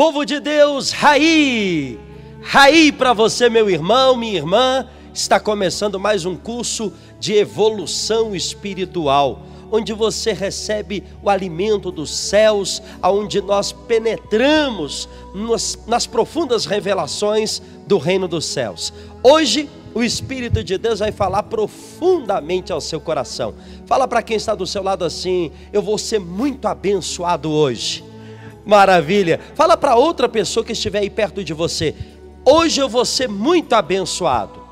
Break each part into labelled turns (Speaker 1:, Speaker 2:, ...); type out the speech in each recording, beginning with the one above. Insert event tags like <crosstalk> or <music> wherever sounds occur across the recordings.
Speaker 1: Povo de Deus, Raí! Raí para você, meu irmão, minha irmã, está começando mais um curso de evolução espiritual onde você recebe o alimento dos céus, aonde nós penetramos nas, nas, profundas revelações do reino dos céus. Hoje, o Espírito de Deus vai falar profundamente ao seu coração. Fala para quem está do seu lado assim: eu vou ser muito abençoado hoje. Maravilha. Fala para outra pessoa que estiver aí perto de você. Hoje eu vou ser muito abençoado.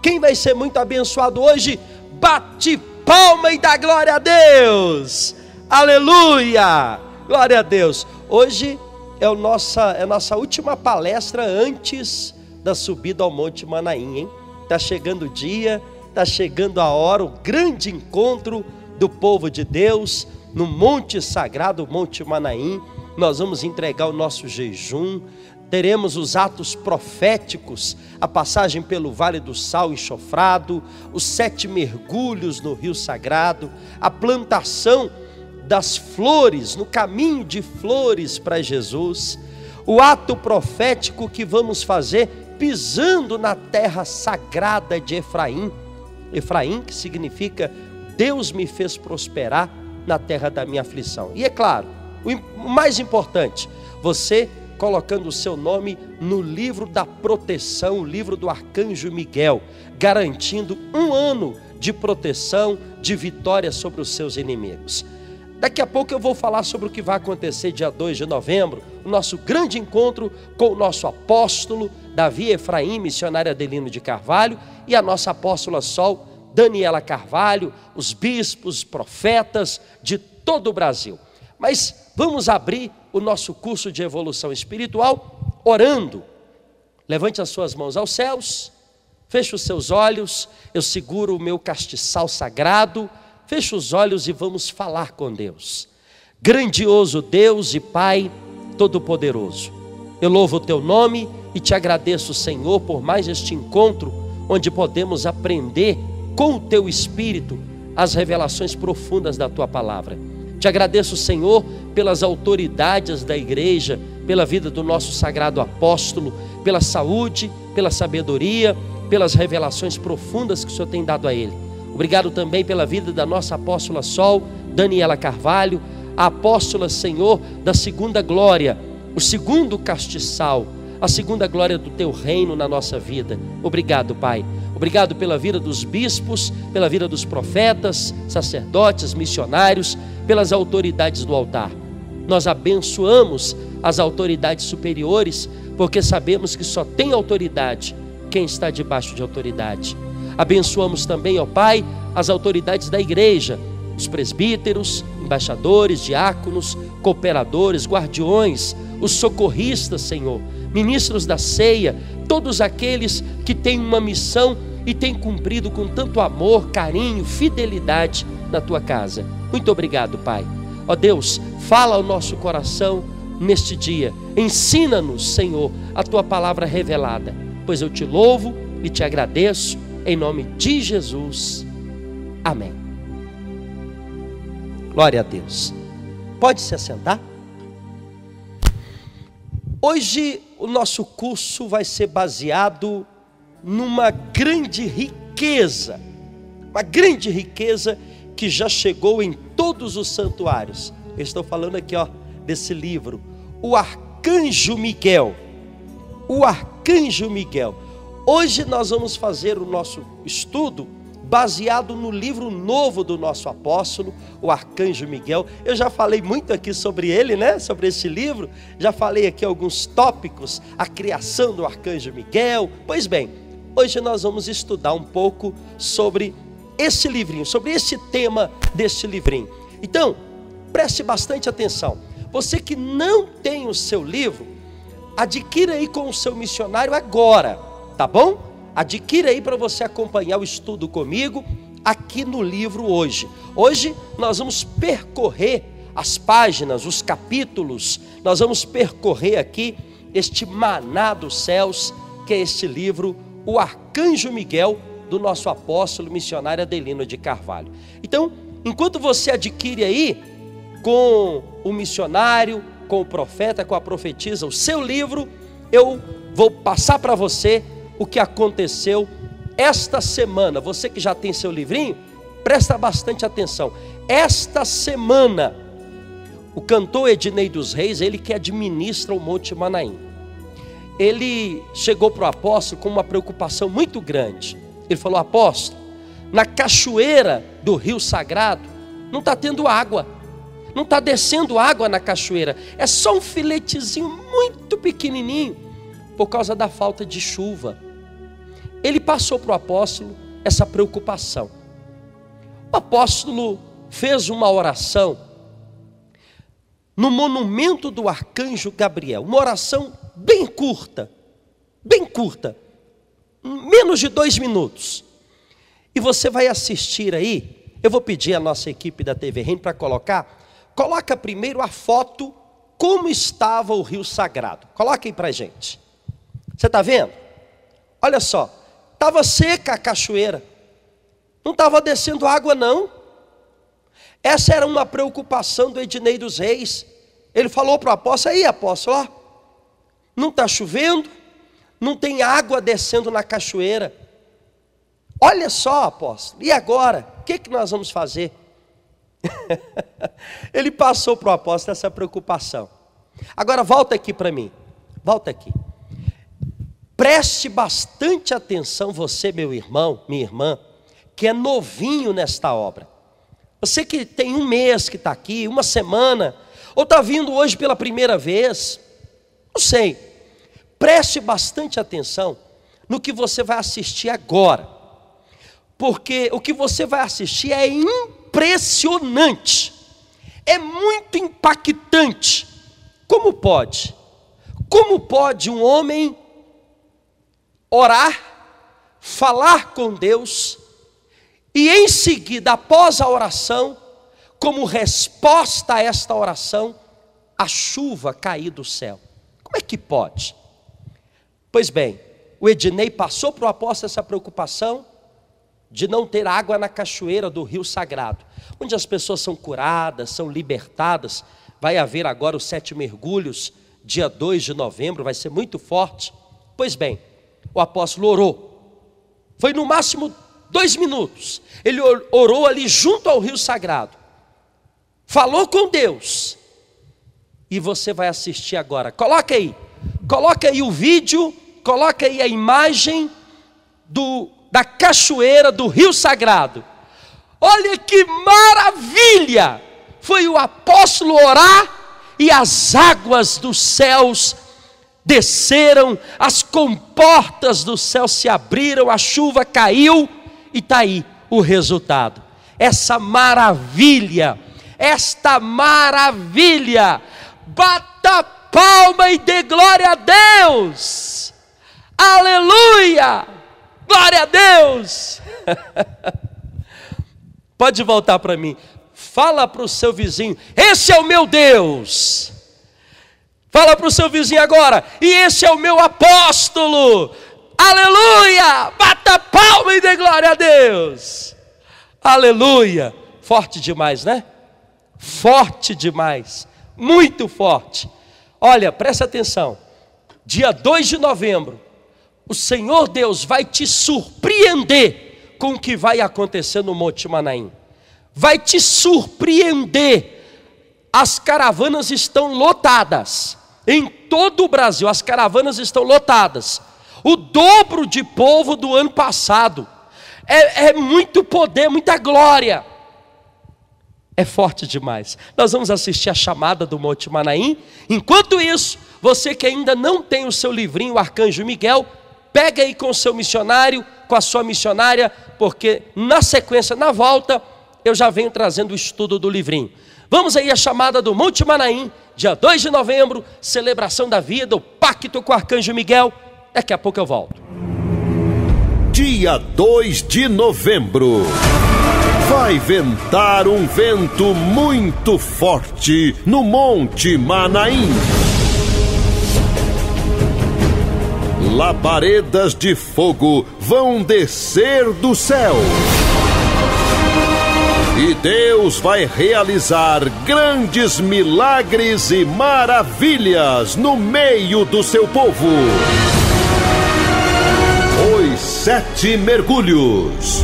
Speaker 1: Quem vai ser muito abençoado hoje? Bate palma e dá glória a Deus. Aleluia! Glória a Deus. Hoje é, o nossa, é a nossa última palestra antes da subida ao Monte Manaim, hein? Está chegando o dia, está chegando a hora, o grande encontro do povo de Deus no Monte Sagrado, Monte Manaim nós vamos entregar o nosso jejum, teremos os atos proféticos, a passagem pelo Vale do Sal enxofrado, os sete mergulhos no Rio Sagrado, a plantação das flores, no caminho de flores para Jesus, o ato profético que vamos fazer pisando na terra sagrada de Efraim. Efraim, que significa Deus me fez prosperar na terra da minha aflição. E é claro, o mais importante, você colocando o seu nome no livro da proteção, o livro do arcanjo Miguel, garantindo um ano de proteção, de vitória sobre os seus inimigos. Daqui a pouco eu vou falar sobre o que vai acontecer dia 2 de novembro, o nosso grande encontro com o nosso apóstolo Davi Efraim, missionário Adelino de Carvalho, e a nossa apóstola Sol, Daniela Carvalho, os bispos, profetas de todo o Brasil mas vamos abrir o nosso curso de evolução espiritual orando. Levante as suas mãos aos céus, feche os seus olhos, eu seguro o meu castiçal sagrado, feche os olhos e vamos falar com Deus. Grandioso Deus e Pai Todo-Poderoso, eu louvo o teu nome e te agradeço, Senhor, por mais este encontro onde podemos aprender com o teu Espírito as revelações profundas da tua palavra. Te agradeço, Senhor, pelas autoridades da igreja, pela vida do nosso sagrado apóstolo, pela saúde, pela sabedoria, pelas revelações profundas que o Senhor tem dado a ele. Obrigado também pela vida da nossa apóstola Sol, Daniela Carvalho, a apóstola Senhor da segunda glória, o segundo castiçal a segunda glória do teu reino na nossa vida. Obrigado, Pai. Obrigado pela vida dos bispos, pela vida dos profetas, sacerdotes, missionários, pelas autoridades do altar. Nós abençoamos as autoridades superiores, porque sabemos que só tem autoridade quem está debaixo de autoridade. Abençoamos também, ó Pai, as autoridades da igreja, os presbíteros, embaixadores, diáconos, cooperadores, guardiões, os socorristas, Senhor ministros da ceia, todos aqueles que têm uma missão e têm cumprido com tanto amor, carinho, fidelidade na tua casa. Muito obrigado, Pai. Ó Deus, fala ao nosso coração neste dia. Ensina-nos, Senhor, a tua palavra revelada. Pois eu te louvo e te agradeço em nome de Jesus. Amém. Glória a Deus. Pode se assentar? Hoje o nosso curso vai ser baseado numa grande riqueza, uma grande riqueza que já chegou em todos os santuários. Eu estou falando aqui, ó, desse livro, o Arcanjo Miguel. O Arcanjo Miguel. Hoje nós vamos fazer o nosso estudo baseado no livro novo do nosso apóstolo, o Arcanjo Miguel. Eu já falei muito aqui sobre ele, né? Sobre esse livro. Já falei aqui alguns tópicos, a criação do Arcanjo Miguel. Pois bem, hoje nós vamos estudar um pouco sobre esse livrinho, sobre esse tema deste livrinho. Então, preste bastante atenção. Você que não tem o seu livro, adquira aí com o seu missionário agora, tá bom? adquira aí para você acompanhar o estudo comigo aqui no livro hoje. Hoje nós vamos percorrer as páginas, os capítulos, nós vamos percorrer aqui este maná dos céus, que é este livro, O Arcanjo Miguel, do nosso apóstolo missionário Adelino de Carvalho. Então, enquanto você adquire aí com o missionário, com o profeta, com a profetisa, o seu livro, eu vou passar para você o que aconteceu esta semana. Você que já tem seu livrinho, presta bastante atenção. Esta semana, o cantor Ednei dos Reis, ele que administra o Monte Manaim, ele chegou para o apóstolo com uma preocupação muito grande. Ele falou: Apóstolo, na cachoeira do Rio Sagrado, não está tendo água, não está descendo água na cachoeira, é só um filetezinho muito pequenininho, por causa da falta de chuva ele passou para o apóstolo essa preocupação. O apóstolo fez uma oração no monumento do arcanjo Gabriel, uma oração bem curta, bem curta, menos de dois minutos. E você vai assistir aí, eu vou pedir à nossa equipe da TV Reino para colocar, coloca primeiro a foto como estava o rio sagrado. Coloca aí para gente. Você está vendo? Olha só, Estava seca a cachoeira. Não estava descendo água, não. Essa era uma preocupação do Ednei dos Reis. Ele falou para o apóstolo: aí, apóstolo, ó, não está chovendo, não tem água descendo na cachoeira. Olha só, apóstolo, e agora? O que, que nós vamos fazer? <laughs> Ele passou para o apóstolo essa preocupação. Agora volta aqui para mim. Volta aqui. Preste bastante atenção, você, meu irmão, minha irmã, que é novinho nesta obra. Você que tem um mês que está aqui, uma semana, ou está vindo hoje pela primeira vez, não sei. Preste bastante atenção no que você vai assistir agora, porque o que você vai assistir é impressionante, é muito impactante. Como pode? Como pode um homem orar, falar com Deus, e em seguida, após a oração, como resposta a esta oração, a chuva cair do céu. Como é que pode? Pois bem, o Ednei passou para o apóstolo essa preocupação de não ter água na cachoeira do rio sagrado, onde as pessoas são curadas, são libertadas. Vai haver agora os sete mergulhos, dia 2 de novembro, vai ser muito forte. Pois bem, o apóstolo orou. Foi no máximo dois minutos. Ele orou ali junto ao rio sagrado. Falou com Deus. E você vai assistir agora. Coloca aí. Coloca aí o vídeo, coloca aí a imagem do, da cachoeira do rio sagrado. Olha que maravilha! Foi o apóstolo orar e as águas dos céus desceram, as comportas do céu se abriram, a chuva caiu e está aí o resultado. Essa maravilha, esta maravilha, bata palma e dê glória a Deus, aleluia, glória a Deus. <laughs> Pode voltar para mim, fala para o seu vizinho: esse é o meu Deus Fala para o seu vizinho agora, e esse é o meu apóstolo. Aleluia! Bata palma e dê glória a Deus. Aleluia! Forte demais, né? Forte demais. Muito forte. Olha, presta atenção. Dia 2 de novembro, o Senhor Deus vai te surpreender com o que vai acontecer no Monte Manaim. Vai te surpreender. As caravanas estão lotadas em todo o Brasil, as caravanas estão lotadas. O dobro de povo do ano passado. É, é muito poder, muita glória. É forte demais. Nós vamos assistir a chamada do Monte Manaim. Enquanto isso, você que ainda não tem o seu livrinho, o Arcanjo Miguel, pega aí com o seu missionário, com a sua missionária, porque na sequência, na volta, eu já venho trazendo o estudo do livrinho. Vamos aí a chamada do Monte Manaim dia 2 de novembro, celebração da vida, o pacto com o arcanjo Miguel. Daqui a pouco eu volto.
Speaker 2: Dia 2 de novembro. Vai ventar um vento muito forte no Monte Manaim. Labaredas de fogo vão descer do céu e Deus vai realizar grandes milagres e maravilhas no meio do seu povo. Os Sete Mergulhos.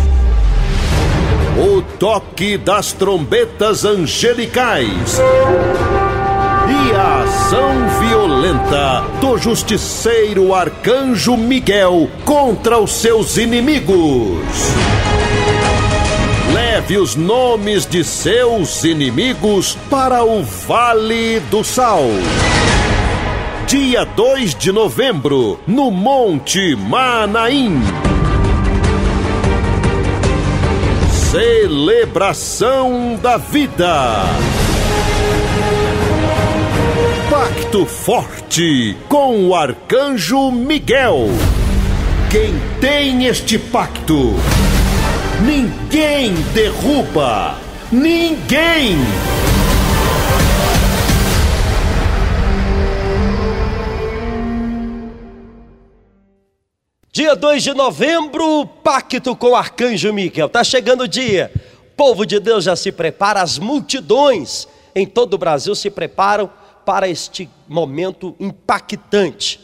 Speaker 2: O toque das trombetas angelicais. E a ação violenta do justiceiro arcanjo Miguel contra os seus inimigos. Leve os nomes de seus inimigos para o Vale do Sal. Dia 2 de novembro, no Monte Manaim. Celebração da vida. Pacto forte com o arcanjo Miguel. Quem tem este pacto? Ninguém derruba ninguém.
Speaker 1: Dia 2 de novembro, pacto com o arcanjo Miguel. Tá chegando o dia. O povo de Deus já se prepara, as multidões em todo o Brasil se preparam para este momento impactante.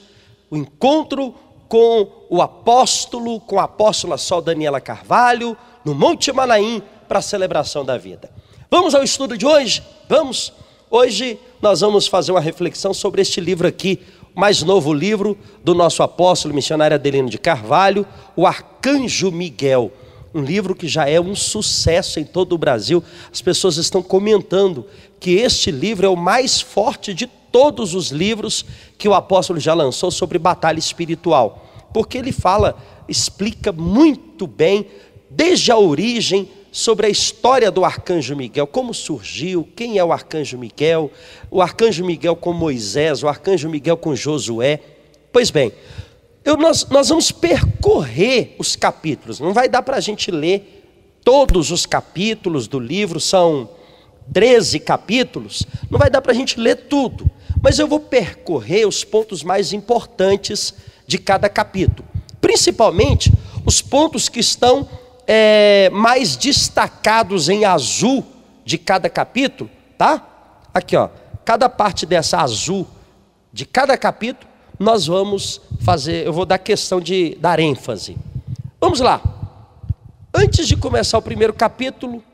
Speaker 1: O encontro com o apóstolo, com a apóstola Sol Daniela Carvalho, no Monte Manaim para a celebração da vida. Vamos ao estudo de hoje? Vamos? Hoje nós vamos fazer uma reflexão sobre este livro aqui, o mais novo livro do nosso apóstolo missionário Adelino de Carvalho, O Arcanjo Miguel. Um livro que já é um sucesso em todo o Brasil. As pessoas estão comentando que este livro é o mais forte de todos os livros que o apóstolo já lançou sobre batalha espiritual, porque ele fala, explica muito bem desde a origem sobre a história do arcanjo Miguel, como surgiu, quem é o arcanjo Miguel, o arcanjo Miguel com Moisés, o arcanjo Miguel com Josué. Pois bem, eu, nós, nós vamos percorrer os capítulos, não vai dar para a gente ler todos os capítulos do livro, são 13 capítulos, não vai dar para a gente ler tudo, mas eu vou percorrer os pontos mais importantes de cada capítulo, principalmente os pontos que estão é, mais destacados em azul de cada capítulo, tá? Aqui, ó, cada parte dessa azul de cada capítulo, nós vamos fazer, eu vou dar questão de dar ênfase. Vamos lá. Antes de começar o primeiro capítulo,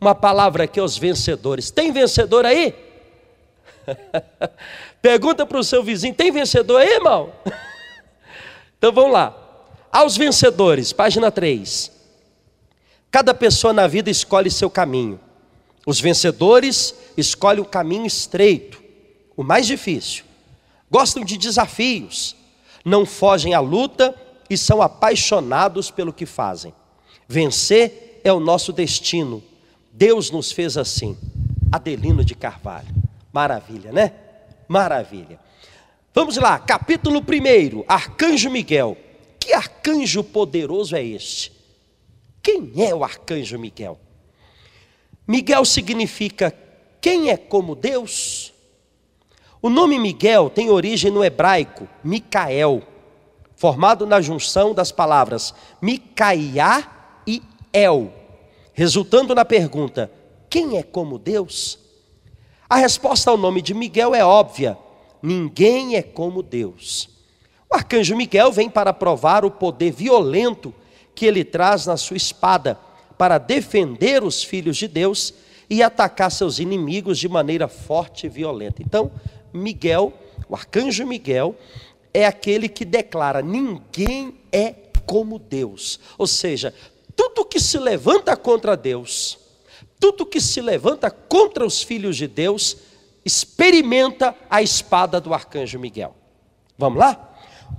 Speaker 1: uma palavra aqui aos vencedores. Tem vencedor aí? <laughs> Pergunta para o seu vizinho: tem vencedor aí, irmão? <laughs> então vamos lá. Aos vencedores, página 3. Cada pessoa na vida escolhe seu caminho. Os vencedores escolhem o caminho estreito, o mais difícil. Gostam de desafios, não fogem à luta e são apaixonados pelo que fazem. Vencer é o nosso destino. Deus nos fez assim. Adelino de Carvalho. Maravilha, né? Maravilha. Vamos lá, capítulo 1, Arcanjo Miguel. Que arcanjo poderoso é este? Quem é o arcanjo Miguel? Miguel significa quem é como Deus. O nome Miguel tem origem no hebraico Micael, formado na junção das palavras Micaiá e El, resultando na pergunta: quem é como Deus? A resposta ao nome de Miguel é óbvia: ninguém é como Deus. O arcanjo Miguel vem para provar o poder violento que ele traz na sua espada para defender os filhos de Deus e atacar seus inimigos de maneira forte e violenta. Então, Miguel, o arcanjo Miguel, é aquele que declara: ninguém é como Deus. Ou seja, tudo que se levanta contra Deus, tudo que se levanta contra os filhos de Deus, experimenta a espada do arcanjo Miguel. Vamos lá?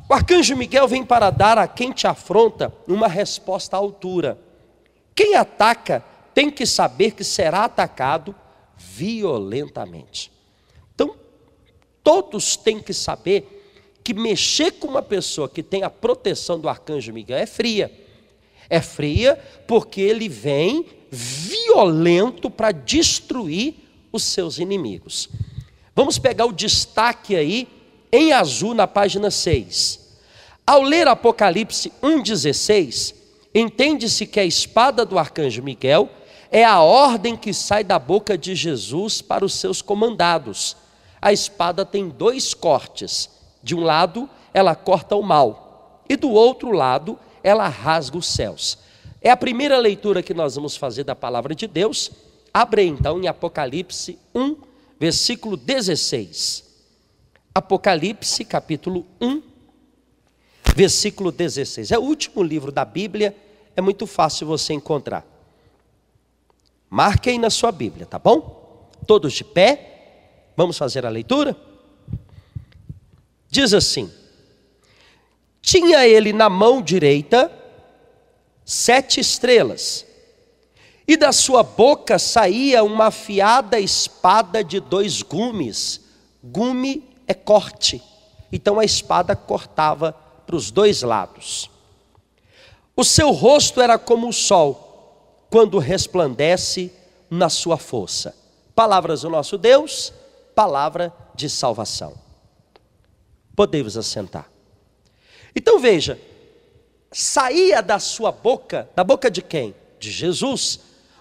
Speaker 1: O arcanjo Miguel vem para dar a quem te afronta uma resposta à altura. Quem ataca tem que saber que será atacado violentamente. Então, todos têm que saber que mexer com uma pessoa que tem a proteção do arcanjo Miguel é fria. É fria porque ele vem violento para destruir os seus inimigos. Vamos pegar o destaque aí em azul na página 6. Ao ler Apocalipse 1,16, entende-se que a espada do arcanjo Miguel é a ordem que sai da boca de Jesus para os seus comandados. A espada tem dois cortes. De um lado, ela corta o mal, e do outro lado, ela rasga os céus. É a primeira leitura que nós vamos fazer da palavra de Deus. Abre então em Apocalipse 1, versículo 16. Apocalipse, capítulo 1, versículo 16. É o último livro da Bíblia, é muito fácil você encontrar. Marquem na sua Bíblia, tá bom? Todos de pé, vamos fazer a leitura? Diz assim: Tinha ele na mão direita sete estrelas, e da sua boca saía uma afiada espada de dois gumes. Gume é corte. Então a espada cortava para os dois lados. O seu rosto era como o sol, quando resplandece na sua força. Palavras do nosso Deus, palavra de salvação. Podemos assentar. Então veja, saía da sua boca, da boca de quem? De Jesus,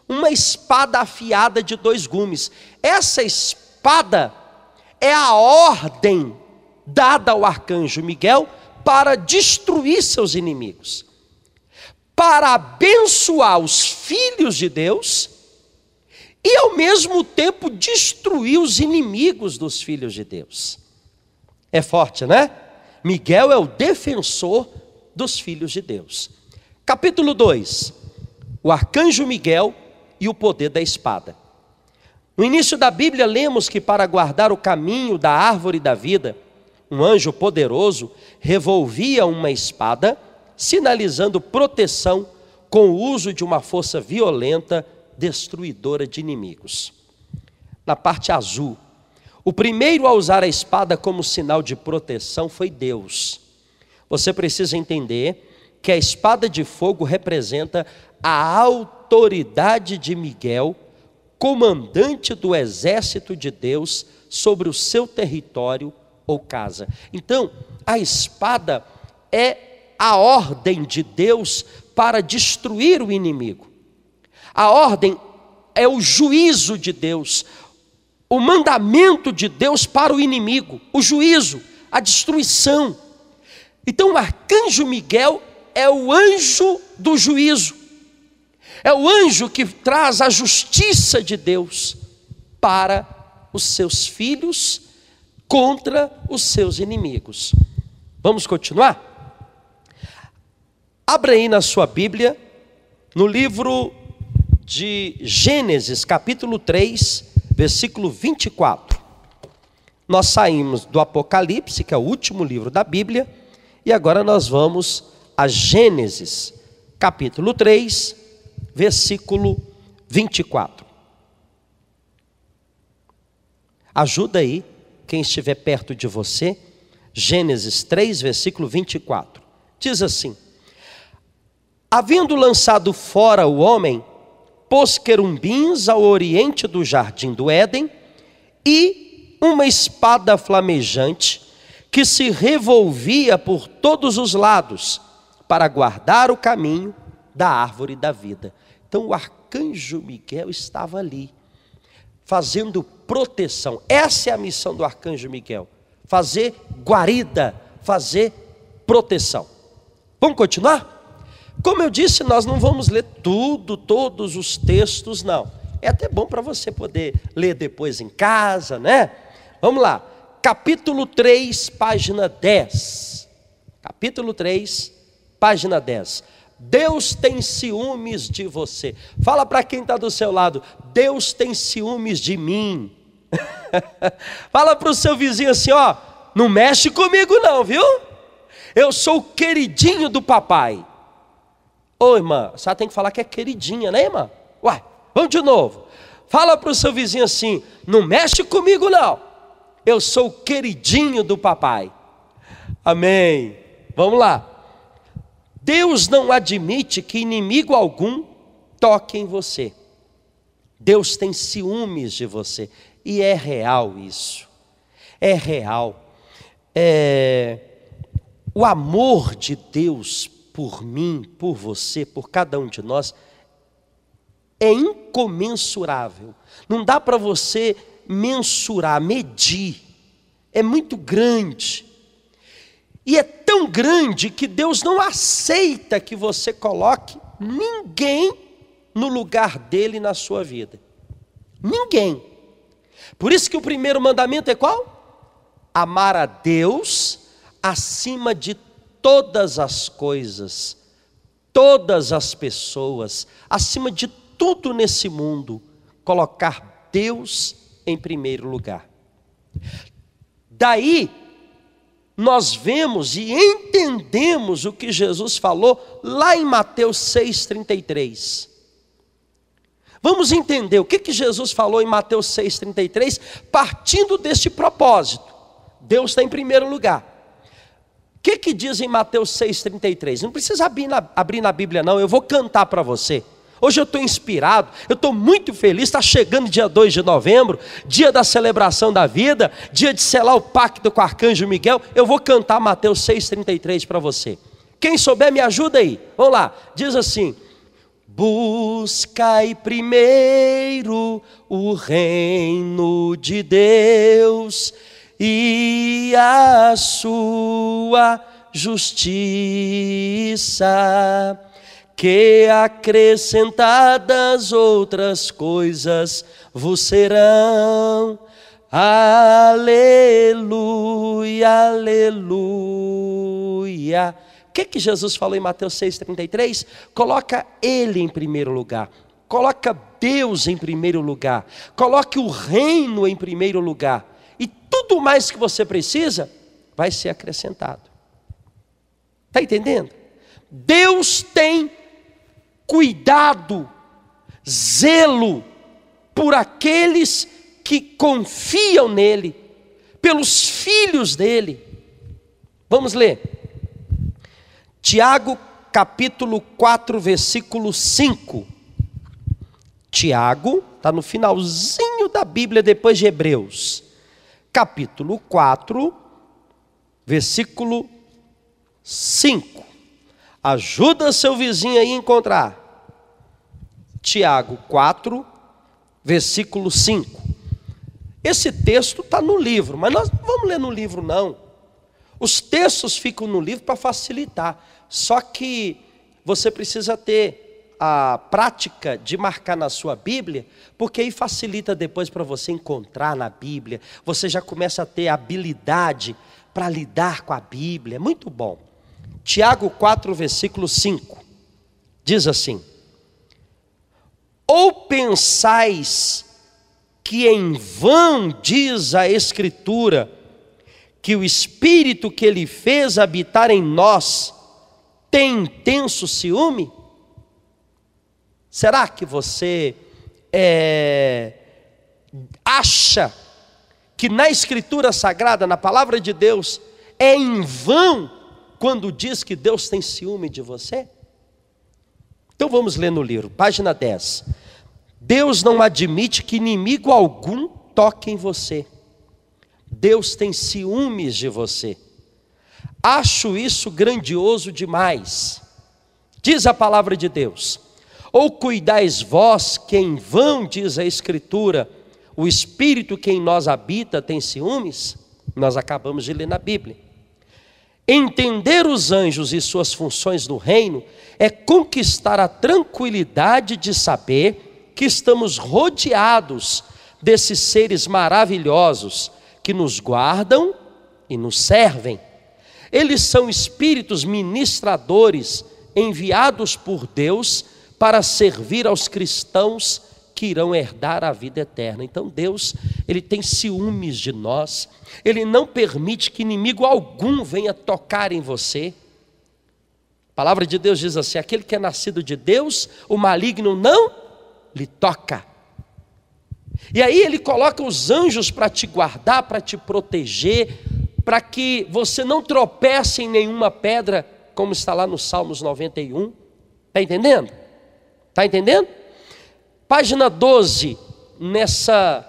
Speaker 1: uma espada afiada de dois gumes. Essa espada é a ordem dada ao arcanjo Miguel para destruir seus inimigos, para abençoar os filhos de Deus e ao mesmo tempo destruir os inimigos dos filhos de Deus. É forte, né? Miguel é o defensor dos filhos de Deus. Capítulo 2: O arcanjo Miguel e o poder da espada. No início da Bíblia, lemos que para guardar o caminho da árvore da vida, um anjo poderoso revolvia uma espada, sinalizando proteção com o uso de uma força violenta destruidora de inimigos. Na parte azul, o primeiro a usar a espada como sinal de proteção foi Deus. Você precisa entender que a espada de fogo representa a autoridade de Miguel comandante do exército de Deus sobre o seu território ou casa. Então, a espada é a ordem de Deus para destruir o inimigo. A ordem é o juízo de Deus, o mandamento de Deus para o inimigo, o juízo, a destruição. Então, o arcanjo Miguel é o anjo do juízo. É o anjo que traz a justiça de Deus para os seus filhos contra os seus inimigos. Vamos continuar? Abra aí na sua Bíblia, no livro de Gênesis, capítulo 3, versículo 24. Nós saímos do Apocalipse, que é o último livro da Bíblia, e agora nós vamos a Gênesis, capítulo 3, versículo 24. Ajuda aí quem estiver perto de você. Gênesis 3, versículo 24. Diz assim: Havendo lançado fora o homem, pôs querumbins ao oriente do jardim do Éden e uma espada flamejante que se revolvia por todos os lados para guardar o caminho da árvore da vida. Então o arcanjo Miguel estava ali, fazendo proteção. Essa é a missão do arcanjo Miguel: fazer guarida, fazer proteção. Vamos continuar? Como eu disse, nós não vamos ler tudo, todos os textos, não. É até bom para você poder ler depois em casa, né? Vamos lá. Capítulo 3, página 10. Capítulo 3, página 10. Deus tem ciúmes de você. Fala para quem está do seu lado: Deus tem ciúmes de mim. <laughs> Fala para o seu vizinho assim: ó, não mexe comigo, não, viu? Eu sou o queridinho do papai. Ô irmã, só tem que falar que é queridinha, né, irmã? Uai, vamos de novo. Fala para o seu vizinho assim: não mexe comigo, não. Eu sou o queridinho do papai. Amém. Vamos lá. Deus não admite que inimigo algum toque em você. Deus tem ciúmes de você. E é real isso. É real. É... O amor de Deus por mim, por você, por cada um de nós, é incomensurável. Não dá para você mensurar, medir. É muito grande. E é tão grande que Deus não aceita que você coloque ninguém no lugar dele na sua vida. Ninguém. Por isso que o primeiro mandamento é qual? Amar a Deus acima de todas as coisas, todas as pessoas, acima de tudo nesse mundo, colocar Deus em primeiro lugar. Daí nós vemos e entendemos o que Jesus falou lá em Mateus 6,33. Vamos entender o que, que Jesus falou em Mateus 6,33, partindo deste propósito. Deus está em primeiro lugar. O que, que diz em Mateus 6,33? Não precisa abrir na, abrir na Bíblia, não, eu vou cantar para você. Hoje eu estou inspirado, eu estou muito feliz. Está chegando dia 2 de novembro, dia da celebração da vida, dia de selar o pacto com o arcanjo Miguel. Eu vou cantar Mateus 6,33 para você. Quem souber, me ajuda aí. Vamos lá, diz assim: Buscai primeiro o reino de Deus e a sua justiça que acrescentadas outras coisas vos serão. Aleluia, aleluia. O que, que Jesus falou em Mateus 6,33? Coloca Ele em primeiro lugar. Coloca Deus em primeiro lugar. Coloque o reino em primeiro lugar. E tudo mais que você precisa vai ser acrescentado. Está entendendo? Deus tem cuidado, zelo por aqueles que confiam nele, pelos filhos dele. Vamos ler. Tiago capítulo 4, versículo 5. Tiago, está no finalzinho da Bíblia depois de Hebreus. Capítulo 4, versículo 5. Ajuda seu vizinho a encontrar. Tiago 4, versículo 5. Esse texto está no livro, mas nós não vamos ler no livro, não. Os textos ficam no livro para facilitar. Só que você precisa ter a prática de marcar na sua Bíblia, porque aí facilita depois para você encontrar na Bíblia. Você já começa a ter habilidade para lidar com a Bíblia. É muito bom. Tiago 4, versículo 5, diz assim: Ou pensais que em vão diz a Escritura, que o Espírito que ele fez habitar em nós tem intenso ciúme? Será que você é, acha que na Escritura Sagrada, na palavra de Deus, é em vão quando diz que Deus tem ciúme de você? Então vamos ler no livro, página 10. Deus não admite que inimigo algum toque em você. Deus tem ciúmes de você. Acho isso grandioso demais. Diz a palavra de Deus: Ou cuidais vós que em vão, diz a Escritura, o Espírito que em nós habita tem ciúmes? Nós acabamos de ler na Bíblia. Entender os anjos e suas funções no reino é conquistar a tranquilidade de saber que estamos rodeados desses seres maravilhosos que nos guardam e nos servem. Eles são espíritos ministradores enviados por Deus para servir aos cristãos que irão herdar a vida eterna. Então Deus, ele tem ciúmes de nós. Ele não permite que inimigo algum venha tocar em você. A palavra de Deus diz assim: aquele que é nascido de Deus, o maligno não lhe toca. E aí ele coloca os anjos para te guardar, para te proteger, para que você não tropece em nenhuma pedra, como está lá no Salmos 91. Está entendendo? Está entendendo? Página 12, nessa,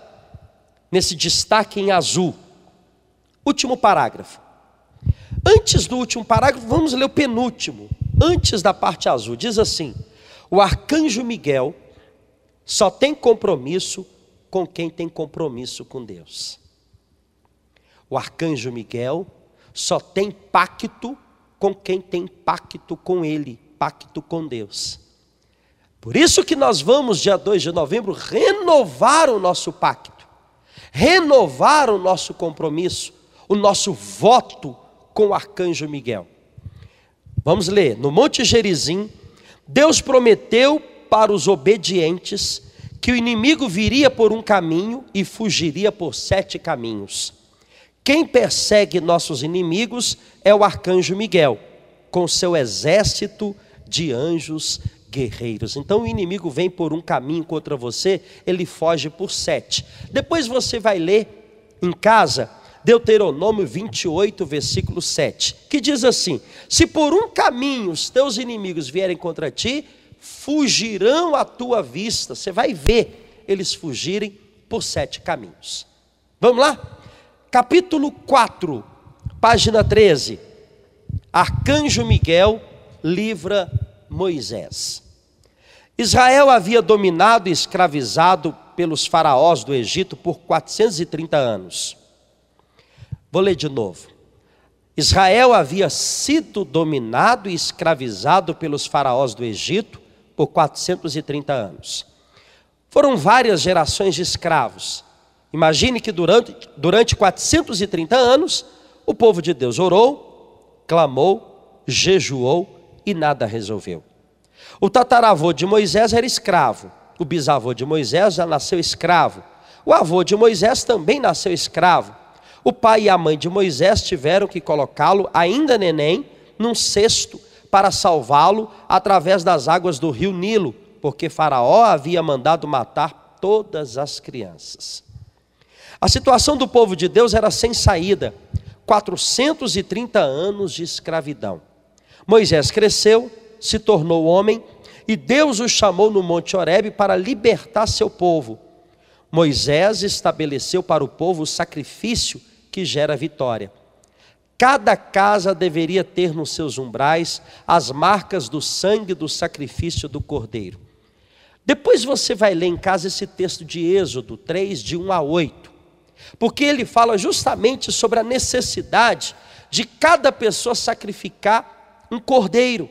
Speaker 1: nesse destaque em azul. Último parágrafo. Antes do último parágrafo, vamos ler o penúltimo, antes da parte azul. Diz assim: O arcanjo Miguel só tem compromisso com quem tem compromisso com Deus. O arcanjo Miguel só tem pacto com quem tem pacto com ele, pacto com Deus. Por isso que nós vamos, dia 2 de novembro, renovar o nosso pacto, renovar o nosso compromisso, o nosso voto com o arcanjo Miguel. Vamos ler, no Monte Gerizim, Deus prometeu para os obedientes que o inimigo viria por um caminho e fugiria por sete caminhos. Quem persegue nossos inimigos é o arcanjo Miguel, com seu exército de anjos guerreiros. Então o inimigo vem por um caminho contra você, ele foge por sete. Depois você vai ler em casa Deuteronômio 28, versículo 7, que diz assim: Se por um caminho os teus inimigos vierem contra ti, fugirão à tua vista. Você vai ver eles fugirem por sete caminhos. Vamos lá? Capítulo 4, página 13. Arcanjo Miguel livra Moisés. Israel havia dominado e escravizado pelos faraós do Egito por 430 anos. Vou ler de novo. Israel havia sido dominado e escravizado pelos faraós do Egito por 430 anos. Foram várias gerações de escravos. Imagine que durante, durante 430 anos, o povo de Deus orou, clamou, jejuou e nada resolveu. O tataravô de Moisés era escravo. O bisavô de Moisés já nasceu escravo. O avô de Moisés também nasceu escravo. O pai e a mãe de Moisés tiveram que colocá-lo, ainda neném, num cesto para salvá-lo através das águas do rio Nilo, porque Faraó havia mandado matar todas as crianças. A situação do povo de Deus era sem saída. 430 anos de escravidão. Moisés cresceu, se tornou homem e Deus o chamou no Monte Oreb para libertar seu povo. Moisés estabeleceu para o povo o sacrifício que gera vitória. Cada casa deveria ter nos seus umbrais as marcas do sangue do sacrifício do cordeiro. Depois você vai ler em casa esse texto de Êxodo 3, de 1 a 8, porque ele fala justamente sobre a necessidade de cada pessoa sacrificar um cordeiro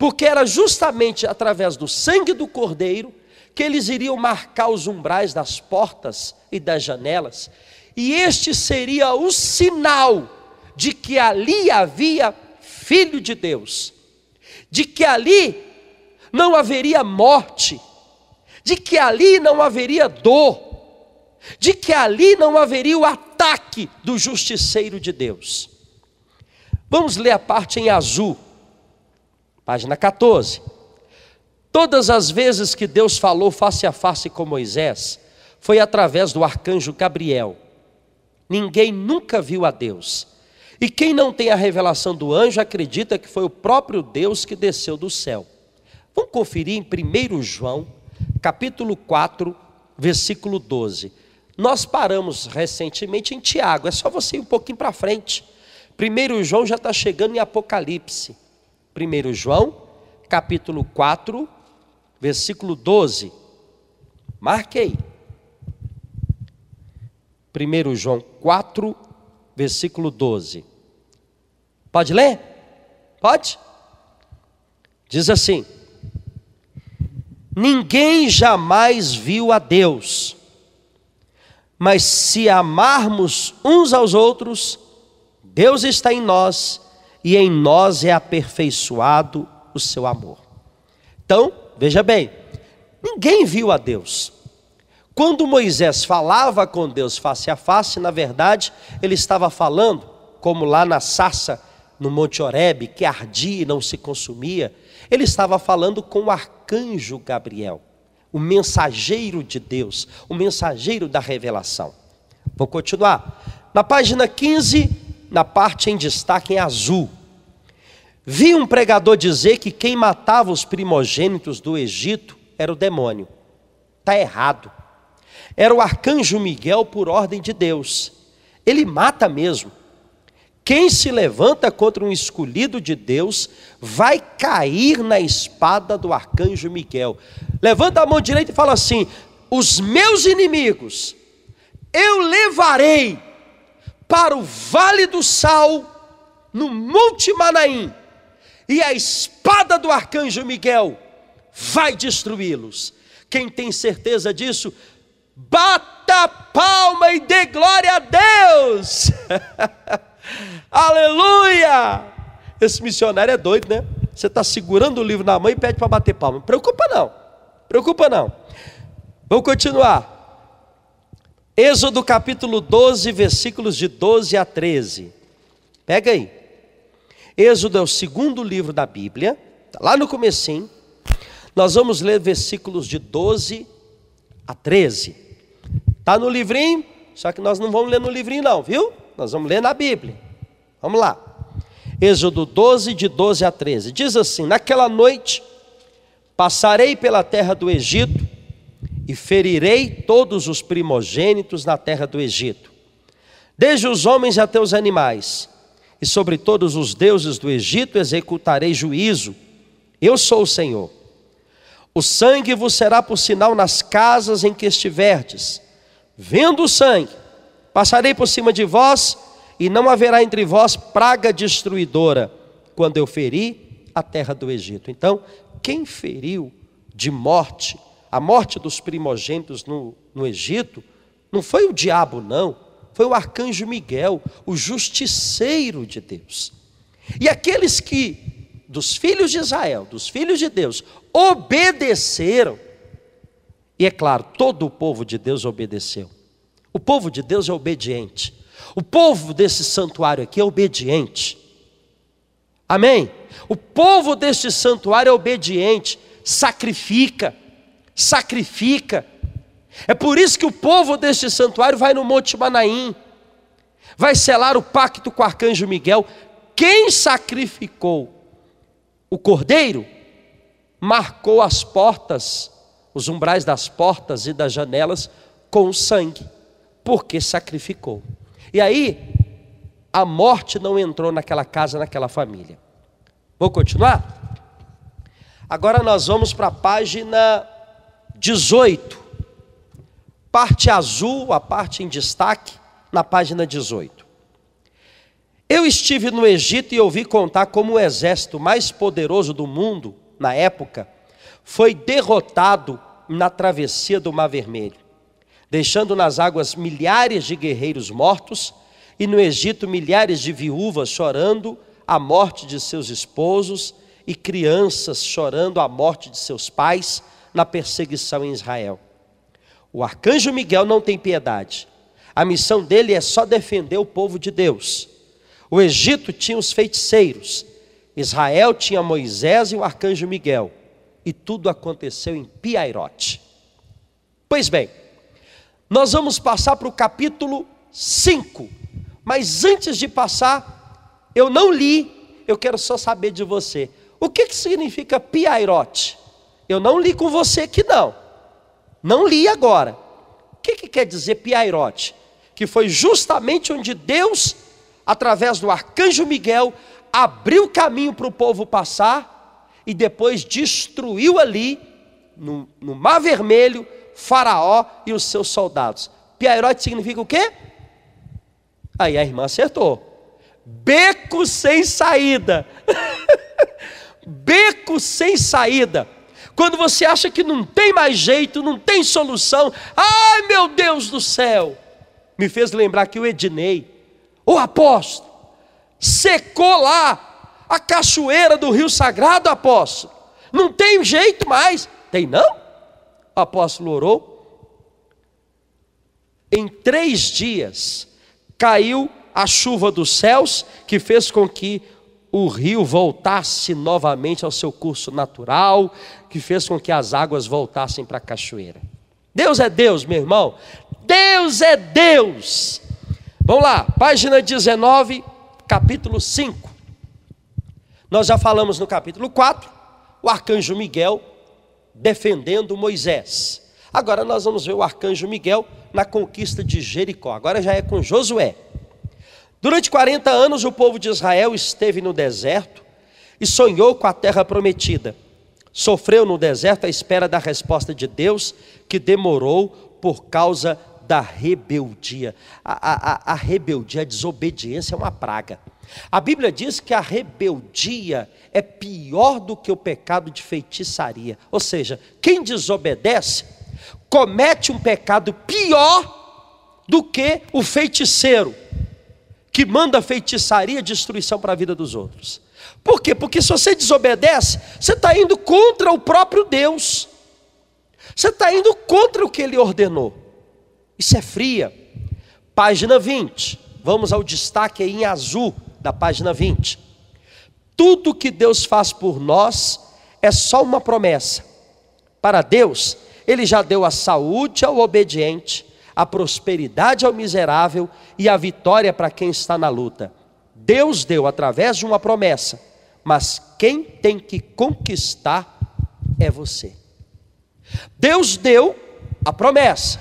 Speaker 1: porque era justamente através do sangue do cordeiro que eles iriam marcar os umbrais das portas e das janelas, e este seria o sinal de que ali havia filho de Deus, de que ali não haveria morte, de que ali não haveria dor, de que ali não haveria o ataque do justiceiro de Deus. Vamos ler a parte em azul página 14. Todas as vezes que Deus falou face a face com Moisés, foi através do arcanjo Gabriel. Ninguém nunca viu a Deus. E quem não tem a revelação do anjo acredita que foi o próprio Deus que desceu do céu. Vamos conferir em 1 João, capítulo 4, versículo 12. Nós paramos recentemente em Tiago, é só você ir um pouquinho para frente. 1 João já está chegando em Apocalipse. 1 João, capítulo 4, versículo 12. Marquei. 1 João 4, versículo 12. Pode ler? Pode? Diz assim: Ninguém jamais viu a Deus, mas se amarmos uns aos outros, Deus está em nós e e em nós é aperfeiçoado o seu amor. Então, veja bem, ninguém viu a Deus. Quando Moisés falava com Deus face a face, na verdade, ele estava falando, como lá na sarça, no Monte Horebe, que ardia e não se consumia, ele estava falando com o arcanjo Gabriel, o mensageiro de Deus, o mensageiro da revelação. Vou continuar. Na página 15, na parte em destaque em azul. Vi um pregador dizer que quem matava os primogênitos do Egito era o demônio. Está errado. Era o arcanjo Miguel por ordem de Deus. Ele mata mesmo. Quem se levanta contra um escolhido de Deus vai cair na espada do arcanjo Miguel. Levanta a mão direita e fala assim: Os meus inimigos eu levarei para o vale do sal, no Monte Manaim, e a espada do arcanjo Miguel vai destruí-los. Quem tem certeza disso, bata palma e dê glória a Deus. <laughs> Aleluia! Esse missionário é doido, né? Você está segurando o livro na mão e pede para bater palma. preocupa não, preocupa não. Vamos continuar. Êxodo capítulo 12, versículos de 12 a 13. Pega aí. Êxodo é o segundo livro da Bíblia, tá lá no comecinho. Nós vamos ler versículos de 12 a 13. Tá no livrinho? Só que nós não vamos ler no livrinho não, viu? Nós vamos ler na Bíblia. Vamos lá. Êxodo 12 de 12 a 13. Diz assim: Naquela noite passarei pela terra do Egito e ferirei todos os primogênitos na terra do Egito, desde os homens até os animais, e sobre todos os deuses do Egito executarei juízo. Eu sou o Senhor. O sangue vos será por sinal nas casas em que estiverdes. Vendo o sangue, passarei por cima de vós, e não haverá entre vós praga destruidora, quando eu feri a terra do Egito. Então, quem feriu de morte a morte dos primogênitos no, no Egito, não foi o diabo, não, foi o arcanjo Miguel, o justiceiro de Deus. E aqueles que, dos filhos de Israel, dos filhos de Deus, obedeceram, e é claro, todo o povo de Deus obedeceu. O povo de Deus é obediente. O povo desse santuário aqui é obediente. Amém? O povo deste santuário é obediente, sacrifica, sacrifica. É por isso que o povo deste santuário vai no Monte Manaim, vai selar o pacto com o arcanjo Miguel. Quem sacrificou o cordeiro marcou as portas, os umbrais das portas e das janelas com o sangue, porque sacrificou. E aí, a morte não entrou naquela casa, naquela família. Vou continuar? Agora nós vamos para a página 18, parte azul, a parte em destaque, na página 18. Eu estive no Egito e ouvi contar como o exército mais poderoso do mundo, na época, foi derrotado na travessia do Mar Vermelho, deixando nas águas milhares de guerreiros mortos e no Egito milhares de viúvas chorando a morte de seus esposos e crianças chorando a morte de seus pais na perseguição em Israel. O arcanjo Miguel não tem piedade. A missão dele é só defender o povo de Deus. O Egito tinha os feiticeiros, Israel tinha Moisés e o arcanjo Miguel. E tudo aconteceu em Piairote. Pois bem, nós vamos passar para o capítulo 5. Mas antes de passar, eu não li, eu quero só saber de você. O que, que significa Piairote? eu não li com você aqui não. Não li agora. O que, que quer dizer Piairote? Que foi justamente onde Deus, através do arcanjo Miguel, abriu caminho para o povo passar e depois destruiu ali, no, no Mar Vermelho, Faraó e os seus soldados. Piairote significa o quê? Aí a irmã acertou. Beco sem saída. <laughs> Beco sem saída. Quando você acha que não tem mais jeito, não tem solução, ai meu Deus do céu, me fez lembrar que o Ednei, o apóstolo, secou lá a cachoeira do Rio Sagrado, apóstolo. Não tem jeito mais. Tem não? O apóstolo orou. Em três dias caiu a chuva dos céus que fez com que o rio voltasse novamente ao seu curso natural, que fez com que as águas voltassem para a cachoeira. Deus é Deus, meu irmão. Deus é Deus. Vamos lá, página 19, capítulo 5. Nós já falamos no capítulo 4, o arcanjo Miguel defendendo Moisés. Agora nós vamos ver o arcanjo Miguel na conquista de Jericó. Agora já é com Josué. Durante 40 anos o povo de Israel esteve no deserto e sonhou com a terra prometida. Sofreu no deserto à espera da resposta de Deus, que demorou por causa da rebeldia. A, a, a, rebeldia, a desobediência é uma praga. A Bíblia diz que a rebeldia é pior do que o pecado de feitiçaria. Ou seja, quem desobedece comete um pecado pior do que o feiticeiro que manda feitiçaria e destruição para a vida dos outros. Por quê? Porque se você desobedece, você está indo contra o próprio Deus. Você está indo contra o que ele ordenou. Isso é fria. Página 20. Vamos ao destaque aí em azul da página 20. Tudo que Deus faz por nós é só uma promessa. Para Deus, Ele já deu a saúde ao obediente, a prosperidade ao miserável e a vitória para quem está na luta. Deus deu através de uma promessa mas quem tem que conquistar é você. Deus deu a promessa.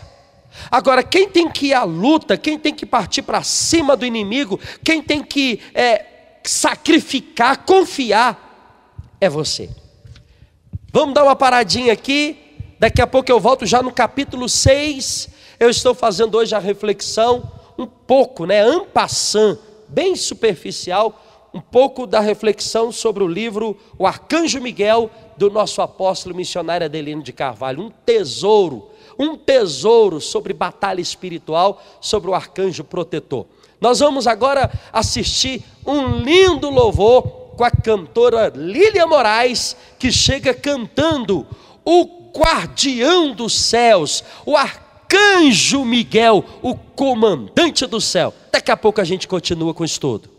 Speaker 1: Agora, quem tem que ir à luta, quem tem que partir para cima do inimigo, quem tem que é, sacrificar, confiar, é você. Vamos dar uma paradinha aqui, daqui a pouco eu volto já no capítulo 6. Eu estou fazendo hoje a reflexão um pouco, né, ampassant, bem superficial, um pouco da reflexão sobre o livro O Arcanjo Miguel, do nosso apóstolo missionário Adelino de Carvalho. Um tesouro, um tesouro sobre batalha espiritual, sobre o arcanjo protetor. Nós vamos agora assistir um lindo louvor com a cantora Lília Moraes, que chega cantando O Guardião dos Céus, o Arcanjo Miguel, o comandante do céu. Daqui a pouco a gente continua com o estudo.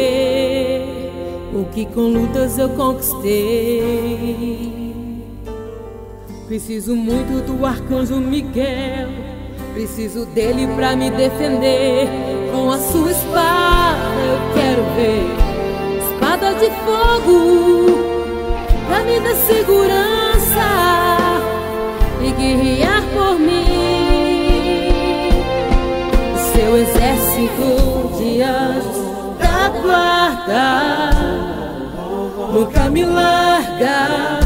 Speaker 3: que com lutas eu conquistei. Preciso muito do arcanjo Miguel, preciso dele pra me defender. Com a sua espada eu quero ver espada de fogo. me larga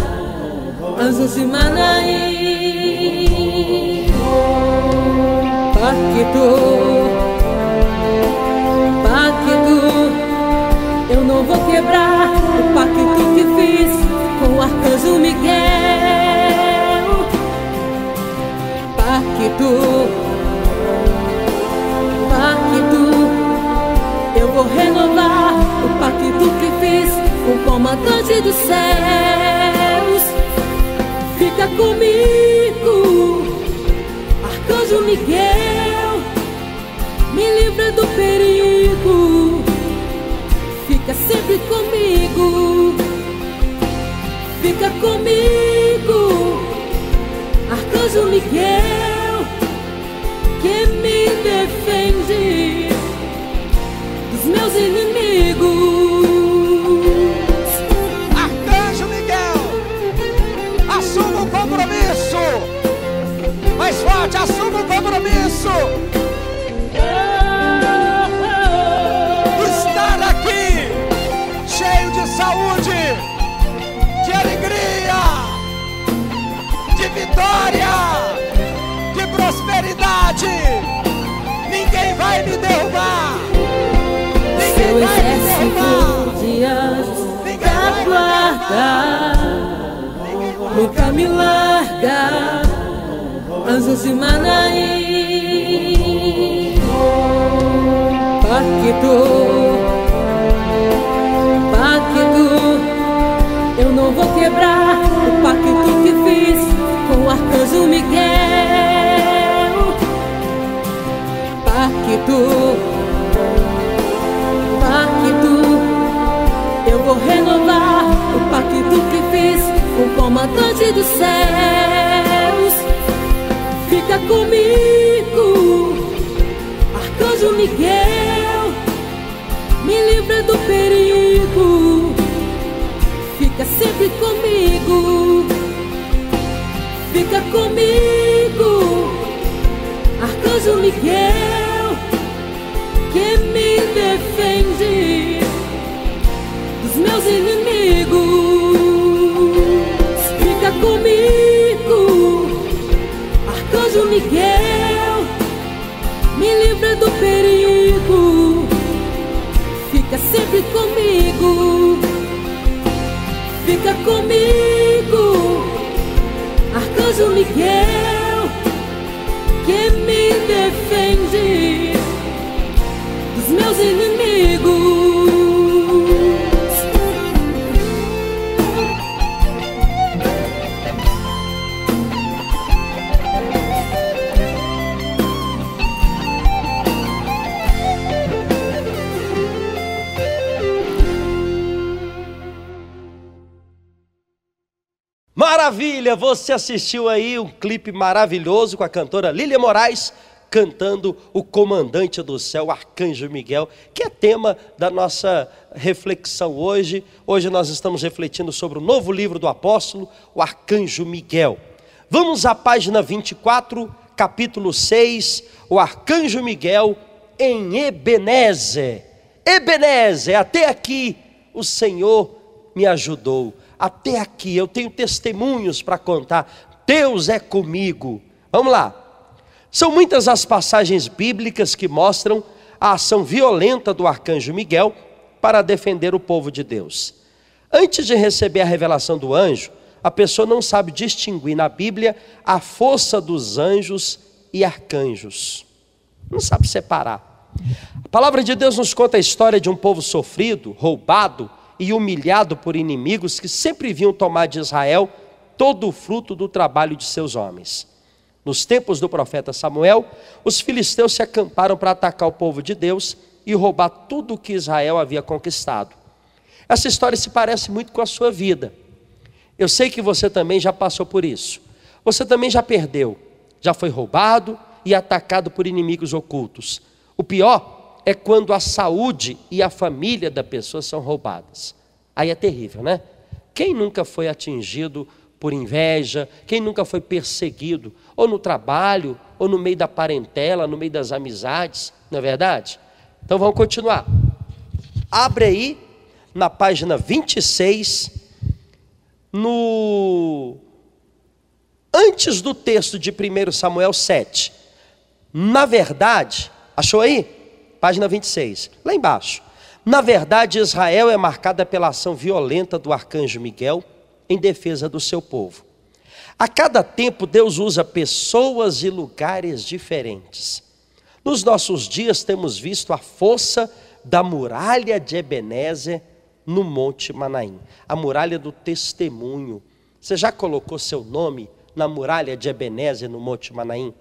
Speaker 3: Anjos de Manaí Paquito Paquito Eu não vou quebrar o pacto que fiz Com o Arcanjo Miguel Paquito Paquito Eu vou renovar o pacto que fiz o comandante dos céus, fica comigo, Arcanjo Miguel, me livra do perigo, fica sempre comigo, fica comigo, Arcanjo Miguel, que me defende dos meus inimigos. preservar. Ninguém Seu exército de anjos da tá guarda nunca me larga. Anjos de Manaí, pacto, pacto. Eu não vou quebrar o pacto que fiz com o arcanjo Miguel. dos céus. Fica comigo, Arcanjo Miguel, me livra do perigo. Fica sempre comigo, fica comigo, Arcanjo Miguel. fica comigo, Arcanjo Miguel, que me defende dos meus inimigos.
Speaker 1: você assistiu aí um clipe maravilhoso com a cantora Lília Moraes cantando o comandante do céu, Arcanjo Miguel, que é tema da nossa reflexão hoje. Hoje nós estamos refletindo sobre o novo livro do apóstolo, o Arcanjo Miguel. Vamos à página 24, capítulo 6, o Arcanjo Miguel em Ebenezer. Ebenezer, até aqui o Senhor me ajudou até aqui, eu tenho testemunhos para contar. Deus é comigo. Vamos lá. São muitas as passagens bíblicas que mostram a ação violenta do arcanjo Miguel para defender o povo de Deus. Antes de receber a revelação do anjo, a pessoa não sabe distinguir na Bíblia a força dos anjos e arcanjos. Não sabe separar. A palavra de Deus nos conta a história de um povo sofrido, roubado, e humilhado por inimigos que sempre vinham tomar de Israel todo o fruto do trabalho de seus homens. Nos tempos do profeta Samuel, os filisteus se acamparam para atacar o povo de Deus e roubar tudo o que Israel havia conquistado. Essa história se parece muito com a sua vida. Eu sei que você também já passou por isso. Você também já perdeu, já foi roubado e atacado por inimigos ocultos. O pior é quando a saúde e a família da pessoa são roubadas. Aí é terrível, né? Quem nunca foi atingido por inveja, quem nunca foi perseguido, ou no trabalho, ou no meio da parentela, no meio das amizades, não é verdade? Então vamos continuar. Abre aí na página 26, no antes do texto de 1 Samuel 7. Na verdade, achou aí? página 26, lá embaixo. Na verdade, Israel é marcada pela ação violenta do arcanjo Miguel em defesa do seu povo. A cada tempo, Deus usa pessoas e lugares diferentes. Nos nossos dias, temos visto a força da muralha de Ebenezer no Monte Manaim a muralha do testemunho. Você já colocou seu nome na muralha de Ebenezer no Monte Manaim?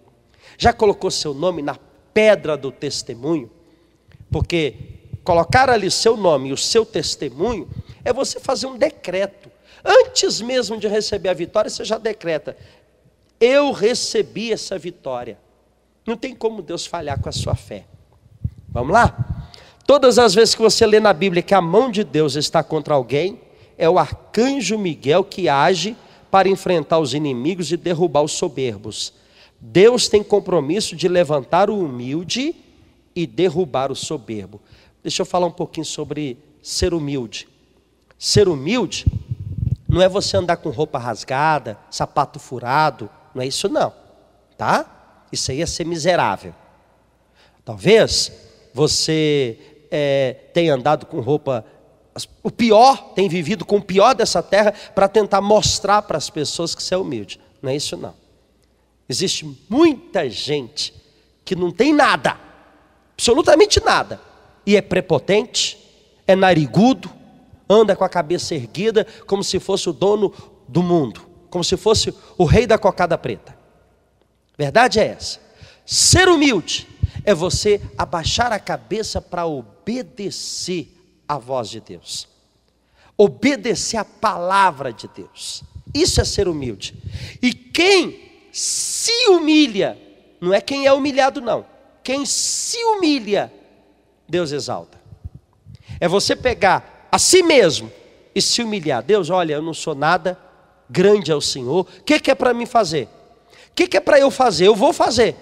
Speaker 1: Já colocou seu nome na pedra do testemunho? Porque colocar ali seu nome e o seu testemunho é você fazer um decreto. Antes mesmo de receber a vitória, você já decreta: Eu recebi essa vitória. Não tem como Deus falhar com a sua fé. Vamos lá? Todas as vezes que você lê na Bíblia que a mão de Deus está contra alguém, é o arcanjo Miguel que age para enfrentar os inimigos e derrubar os soberbos. Deus tem compromisso de levantar o humilde e derrubar o soberbo. Deixa eu falar um pouquinho sobre ser humilde. Ser humilde não é você andar com roupa rasgada, sapato furado, não é isso não, tá? Isso aí é ser miserável. Talvez você é, tenha andado com roupa o pior, tem vivido com o pior dessa terra para tentar mostrar para as pessoas que você é humilde. Não é isso não. Existe muita gente que não tem nada absolutamente nada. E é prepotente, é narigudo, anda com a cabeça erguida, como se fosse o dono do mundo, como se fosse o rei da cocada preta. Verdade é essa. Ser humilde é você abaixar a cabeça para obedecer à voz de Deus, obedecer à palavra de Deus. Isso é ser humilde. E quem se humilha, não é quem é humilhado, não quem se humilha, Deus exalta. É você pegar a si mesmo e se humilhar. Deus, olha, eu não sou nada, grande é o Senhor. O que, que, é para mim fazer? O que, que é para eu fazer? Eu vou fazer.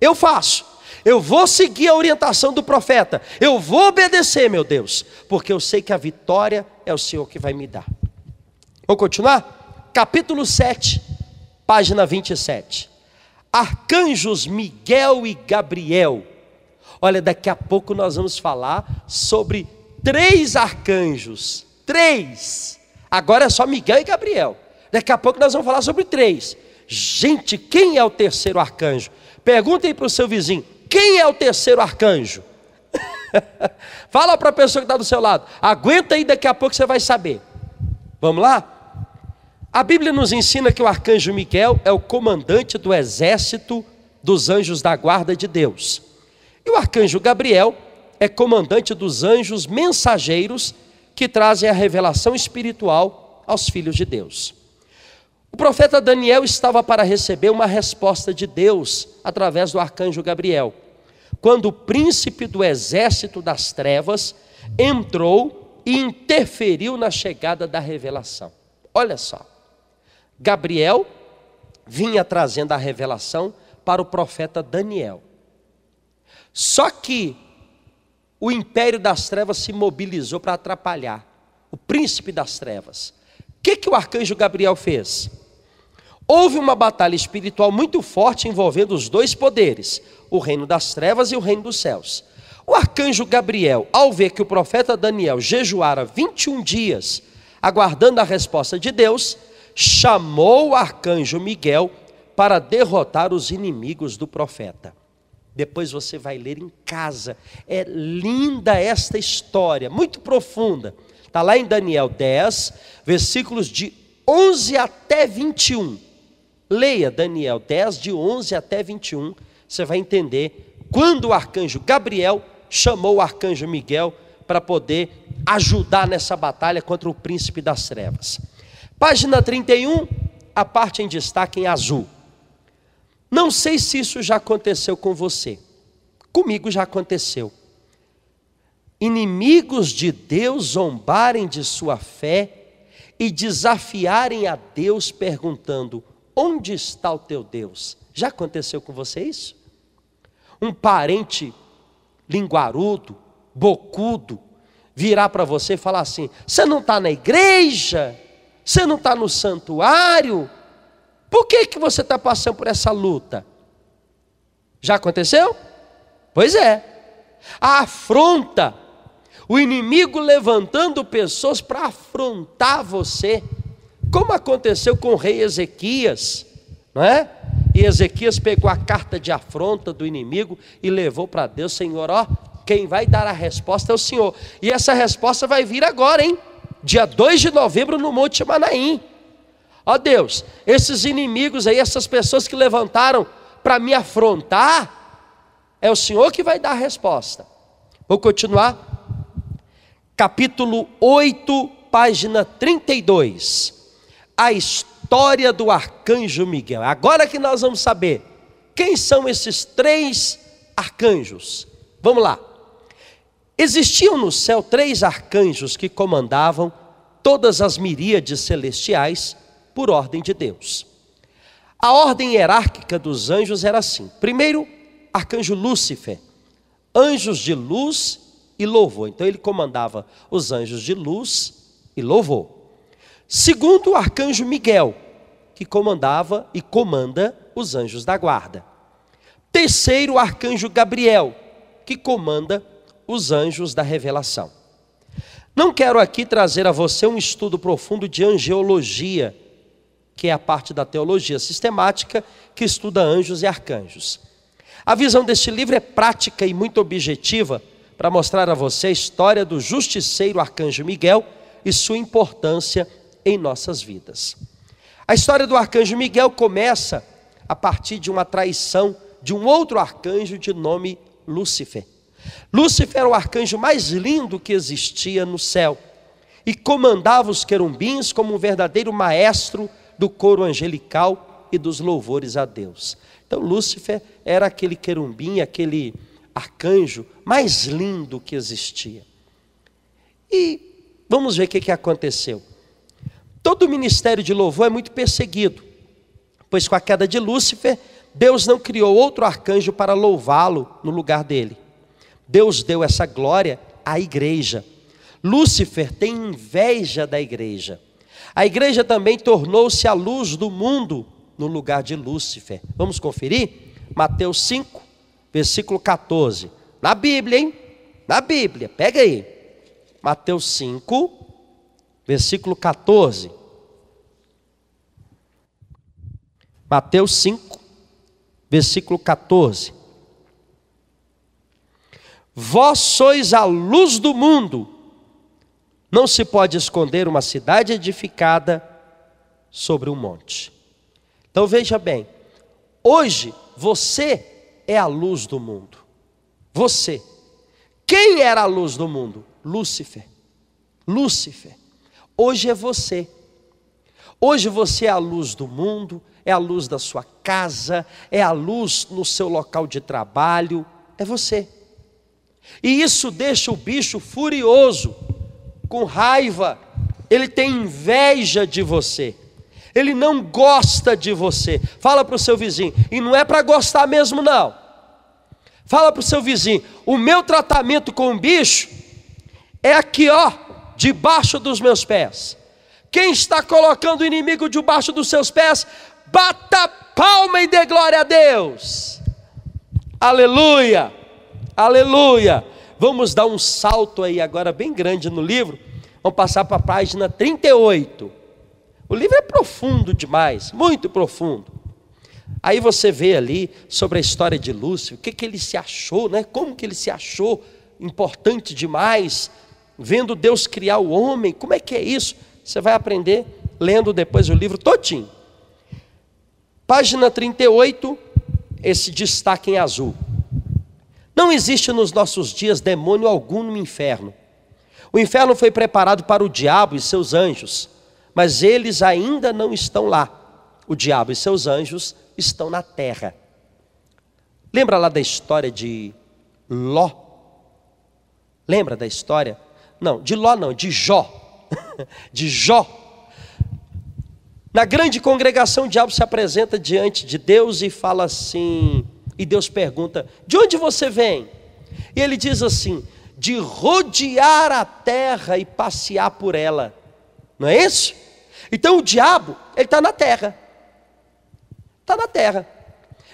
Speaker 1: Eu faço. Eu vou seguir a orientação do profeta. Eu vou obedecer, meu Deus, porque eu sei que a vitória é o Senhor que vai me dar. Vamos continuar? Capítulo 7, página 27 arcanjos Miguel e Gabriel. Olha, daqui a pouco nós vamos falar sobre três arcanjos. Três. Agora é só Miguel e Gabriel. Daqui a pouco nós vamos falar sobre três. Gente, quem é o terceiro arcanjo? Perguntem para o seu vizinho: quem é o terceiro arcanjo? <laughs> Fala para a pessoa que está do seu lado. Aguenta aí, daqui a pouco você vai saber. Vamos lá? A Bíblia nos ensina que o arcanjo Miguel é o comandante do exército dos anjos da guarda de Deus. E o arcanjo Gabriel é comandante dos anjos mensageiros que trazem a revelação espiritual aos filhos de Deus. O profeta Daniel estava para receber uma resposta de Deus através do arcanjo Gabriel, quando o príncipe do exército das trevas entrou e interferiu na chegada da revelação. Olha só. Gabriel vinha trazendo a revelação para o profeta Daniel. Só que o império das trevas se mobilizou para atrapalhar o príncipe das trevas. O que, que o arcanjo Gabriel fez? Houve uma batalha espiritual muito forte envolvendo os dois poderes, o reino das trevas e o reino dos céus. O arcanjo Gabriel, ao ver que o profeta Daniel jejuara 21 dias, aguardando a resposta de Deus, chamou o arcanjo Miguel para derrotar os inimigos do profeta. Depois você vai ler em casa. É linda esta história, muito profunda. Está lá em Daniel 10, versículos de 11 até 21. Leia Daniel 10, de 11 até 21. Você vai entender quando o arcanjo Gabriel chamou o arcanjo Miguel para poder ajudar nessa batalha contra o príncipe das trevas. Página 31, a parte em destaque em azul. Não sei se isso já aconteceu com você. Comigo já aconteceu. Inimigos de Deus zombarem de sua fé e desafiarem a Deus perguntando: onde está o teu Deus? Já aconteceu com você isso? Um parente linguarudo, bocudo, virar para você e falar assim: você não está na igreja? Você não está no santuário? Por que, que você está passando por essa luta? Já aconteceu? Pois é. A afronta, o inimigo levantando pessoas para afrontar você, como aconteceu com o rei Ezequias, não é? E Ezequias pegou a carta de afronta do inimigo e levou para Deus, Senhor, ó, quem vai dar a resposta é o Senhor. E essa resposta vai vir agora, hein? dia 2 de novembro, no Monte Manaim. Ó Deus, esses inimigos aí, essas pessoas que levantaram para me afrontar, é o Senhor que vai dar a resposta. Vou continuar. Capítulo 8, página 32. A história do arcanjo Miguel. Agora que nós vamos saber quem são esses três arcanjos. Vamos lá. Existiam no céu três arcanjos que comandavam todas as miríades celestiais por ordem de Deus. A ordem hierárquica dos anjos era assim: primeiro, arcanjo Lúcifer, anjos de luz e louvor. Então ele comandava os anjos de luz e louvor. Segundo, o arcanjo Miguel, que comandava e comanda os anjos da guarda. Terceiro, o arcanjo Gabriel, que comanda os anjos da revelação. Não quero aqui trazer a você um estudo profundo de angeologia, que é a parte da teologia sistemática que estuda anjos e arcanjos. A visão deste livro é prática e muito objetiva para mostrar a você a história do justiceiro arcanjo Miguel e sua importância em nossas vidas. A história do arcanjo Miguel começa a partir de uma traição de um outro arcanjo de nome Lúcifer. Lúcifer era o arcanjo mais lindo que existia no céu e comandava os querumbins como um verdadeiro maestro do coro angelical e dos louvores a Deus. Então, Lúcifer era aquele querumbim, aquele arcanjo mais lindo que existia. E vamos ver o que, aconteceu. Todo o ministério de louvor é muito perseguido, pois com a queda de Lúcifer, Deus não criou outro arcanjo para louvá-lo no lugar dele. Deus deu essa glória à igreja. Lúcifer tem inveja da igreja. A igreja também tornou-se a luz do mundo no lugar de Lúcifer. Vamos conferir? Mateus 5, versículo 14. Na Bíblia, hein? Na Bíblia, pega aí. Mateus 5, versículo 14. Mateus 5, versículo 14. Vós sois a luz do mundo. Não se pode esconder uma cidade edificada sobre um monte. Então veja bem, hoje você é a luz do mundo. Você. Quem era a luz do mundo? Lúcifer. Lúcifer. Hoje é você. Hoje você é a luz do mundo, é a luz da sua casa, é a luz no seu local de trabalho, é você. E isso deixa o bicho furioso, com raiva, ele tem inveja de você, ele não gosta de você. Fala para o seu vizinho, e não é para gostar mesmo, não. Fala para o seu vizinho, o meu tratamento com o bicho é aqui, ó, debaixo dos meus pés. Quem está colocando o inimigo debaixo dos seus pés, bata palma e dê glória a Deus. Aleluia. Aleluia! Vamos dar um salto aí agora bem grande no livro. Vamos passar para a página 38. O livro é profundo demais, muito profundo. Aí você vê ali sobre a história de Lúcio, o que, que ele se achou, né? como que ele se achou importante demais, vendo Deus criar o homem, como é que é isso? Você vai aprender lendo depois o livro todinho. Página 38, esse destaque em azul. Não existe nos nossos dias demônio algum no inferno. O inferno foi preparado para o diabo e seus anjos, mas eles ainda não estão lá. O diabo e seus anjos estão na terra. Lembra lá da história de Ló? Lembra da história? Não, de Ló não, de Jó. <laughs> de Jó. Na grande congregação, o diabo se apresenta diante de Deus e fala assim: e Deus pergunta: De onde você vem? E ele diz assim: De rodear a terra e passear por ela. Não é isso? Então o diabo, ele está na terra. Está na terra.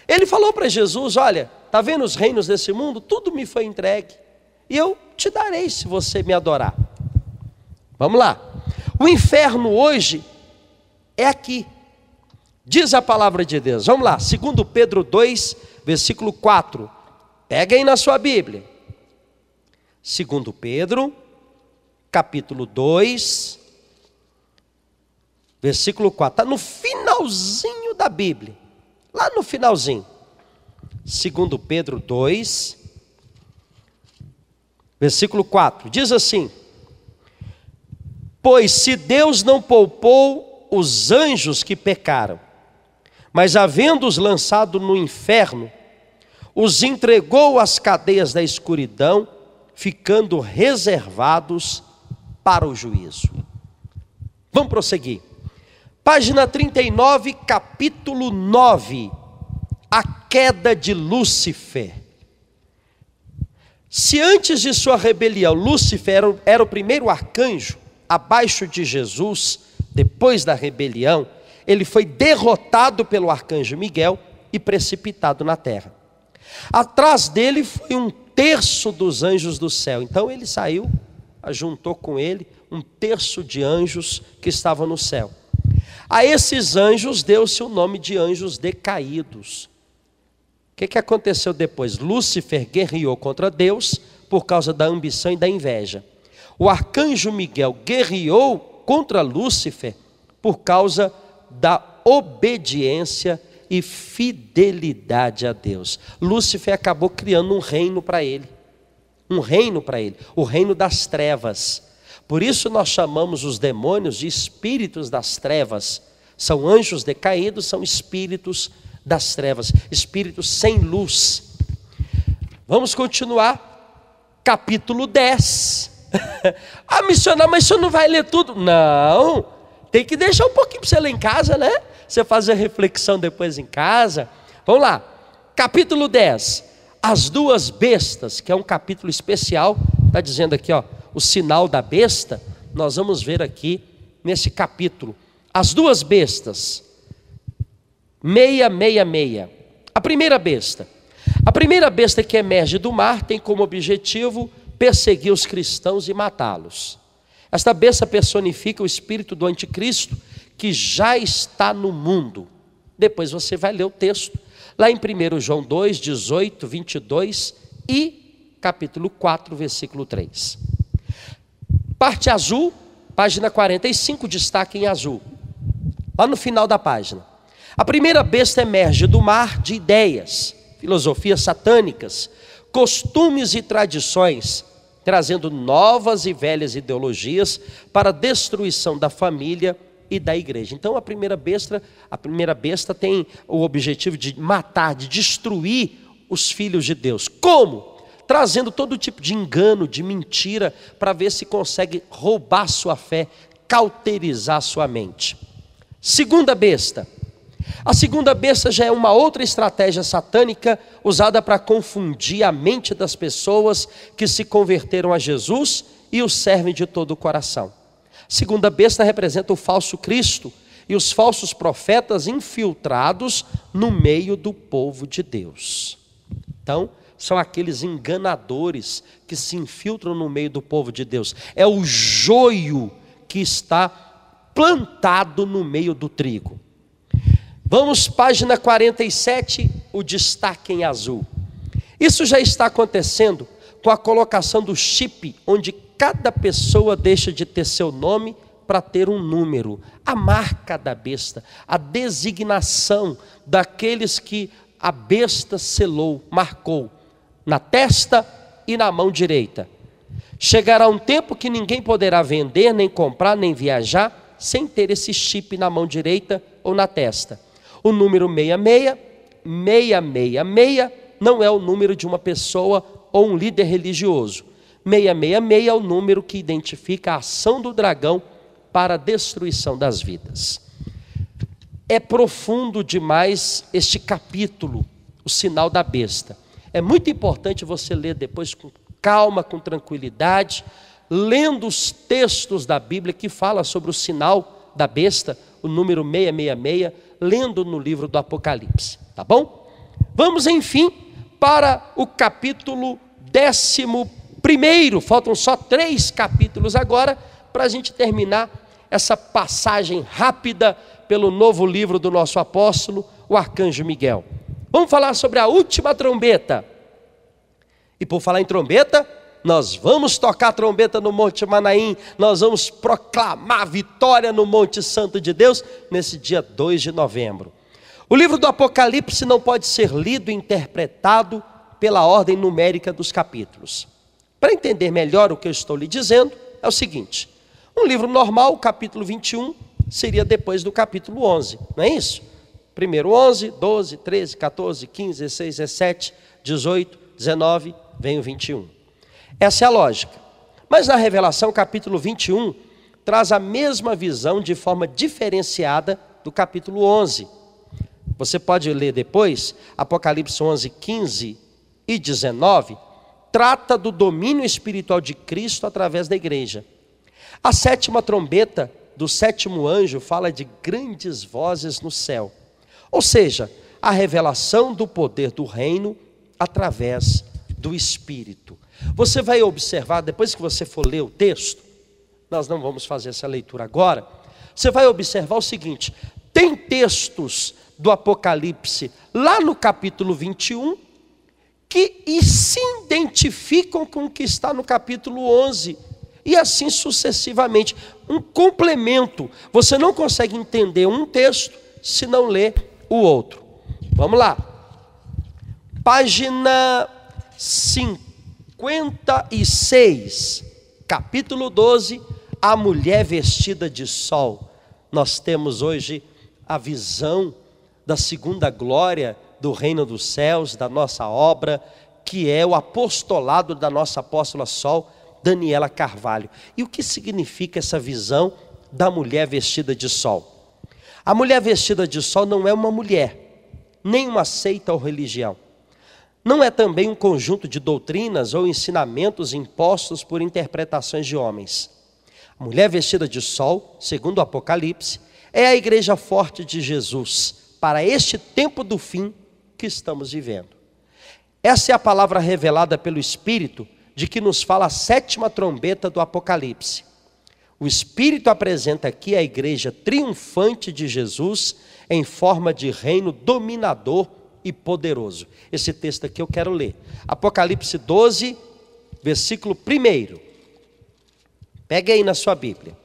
Speaker 1: Ele falou para Jesus: Olha, está vendo os reinos desse mundo? Tudo me foi entregue. E eu te darei se você me adorar. Vamos lá. O inferno hoje é aqui. Diz a palavra de Deus. Vamos lá, segundo Pedro 2, versículo 4. Peguem na sua Bíblia. Segundo Pedro, capítulo 2, versículo 4. Está no finalzinho da Bíblia. Lá no finalzinho. Segundo Pedro 2, versículo 4. Diz assim: Pois se Deus não poupou os anjos que pecaram, mas havendo-os lançado no inferno, os entregou às cadeias da escuridão, ficando reservados para o juízo. Vamos prosseguir. Página 39, capítulo 9. A queda de Lúcifer. Se antes de sua rebelião Lúcifer era o primeiro arcanjo, abaixo de Jesus, depois da rebelião, ele foi derrotado pelo arcanjo Miguel e precipitado na terra. Atrás dele foi um terço dos anjos do céu. Então ele saiu, juntou com ele um terço de anjos que estavam no céu. A esses anjos deu-se o nome de anjos decaídos. O que, que aconteceu depois? Lúcifer guerreou contra Deus por causa da ambição e da inveja. O arcanjo Miguel guerreou contra Lúcifer por causa da obediência e fidelidade a Deus. Lúcifer acabou criando um reino para ele. Um reino para ele, o reino das trevas. Por isso nós chamamos os demônios de espíritos das trevas. São anjos decaídos, são espíritos das trevas, espíritos sem luz. Vamos continuar. Capítulo 10. <laughs> ah, missionário, mas o senhor não vai ler tudo? Não tem que deixar um pouquinho para você ler em casa, né? Você fazer reflexão depois em casa. Vamos lá. Capítulo 10. As duas bestas, que é um capítulo especial, está dizendo aqui, ó, o sinal da besta, nós vamos ver aqui nesse capítulo. As duas bestas. 666. A primeira besta. A primeira besta que emerge do mar tem como objetivo perseguir os cristãos e matá-los. Esta besta personifica o espírito do anticristo que já está no mundo. Depois você vai ler o texto, lá em 1 João 2, 18, 22 e capítulo 4, versículo 3. Parte azul, página 45, destaque em azul. Lá no final da página. A primeira besta emerge do mar de ideias, filosofias satânicas, costumes e tradições trazendo novas e velhas ideologias para a destruição da família e da igreja. Então a primeira besta, a primeira besta tem o objetivo de matar, de destruir os filhos de Deus. Como? Trazendo todo tipo de engano, de mentira, para ver se consegue roubar sua fé, cauterizar sua mente. Segunda besta, a segunda besta já é uma outra estratégia satânica usada para confundir a mente das pessoas que se converteram a Jesus e o servem de todo o coração. A segunda besta representa o falso Cristo e os falsos profetas infiltrados no meio do povo de Deus. Então, são aqueles enganadores que se infiltram no meio do povo de Deus. É o joio que está plantado no meio do trigo. Vamos, página 47, o destaque em azul. Isso já está acontecendo com a colocação do chip, onde cada pessoa deixa de ter seu nome para ter um número, a marca da besta, a designação daqueles que a besta selou, marcou, na testa e na mão direita. Chegará um tempo que ninguém poderá vender, nem comprar, nem viajar sem ter esse chip na mão direita ou na testa. O número 66, 666, não é o número de uma pessoa ou um líder religioso. 666 é o número que identifica a ação do dragão para a destruição das vidas. É profundo demais este capítulo, o sinal da besta. É muito importante você ler depois com calma, com tranquilidade, lendo os textos da Bíblia que fala sobre o sinal da besta, o número 666 lendo no livro do Apocalipse, tá bom? Vamos, enfim, para o capítulo décimo primeiro. Faltam só três capítulos agora para a gente terminar essa passagem rápida pelo novo livro do nosso apóstolo, o Arcanjo Miguel. Vamos falar sobre a última trombeta. E por falar em trombeta, nós vamos tocar trombeta no Monte Manaim, nós vamos proclamar vitória no Monte Santo de Deus nesse dia 2 de novembro. O livro do Apocalipse não pode ser lido e interpretado pela ordem numérica dos capítulos. Para entender melhor o que eu estou lhe dizendo, é o seguinte: um livro normal, o capítulo 21, seria depois do capítulo 11, não é isso? Primeiro 11, 12, 13, 14, 15, 16, 17, 18, 19, vem o 21. Essa é a lógica. Mas na Revelação, capítulo 21, traz a mesma visão de forma diferenciada do capítulo 11. Você pode ler depois, Apocalipse 11, 15 e 19, trata do domínio espiritual de Cristo através da igreja. A sétima trombeta do sétimo anjo fala de grandes vozes no céu, ou seja, a revelação do poder do reino através do Espírito. Você vai observar, depois que você for ler o texto, nós não vamos fazer essa leitura agora, você vai observar o seguinte: tem textos do Apocalipse, lá no capítulo 21, que e se identificam com o que está no capítulo 11, e assim sucessivamente. Um complemento. Você não consegue entender um texto se não ler o outro. Vamos lá. Página 5. 56, capítulo 12, a mulher vestida de sol. Nós temos hoje a visão da segunda glória do reino dos céus, da nossa obra, que é o apostolado da nossa apóstola Sol, Daniela Carvalho. E o que significa essa visão da mulher vestida de sol? A mulher vestida de sol não é uma mulher, nem uma seita ou religião não é também um conjunto de doutrinas ou ensinamentos impostos por interpretações de homens. A mulher vestida de sol, segundo o Apocalipse, é a igreja forte de Jesus para este tempo do fim que estamos vivendo. Essa é a palavra revelada pelo Espírito de que nos fala a sétima trombeta do Apocalipse. O Espírito apresenta aqui a igreja triunfante de Jesus em forma de reino dominador e poderoso. Esse texto aqui eu quero ler. Apocalipse 12, versículo 1. Pegue aí na sua Bíblia.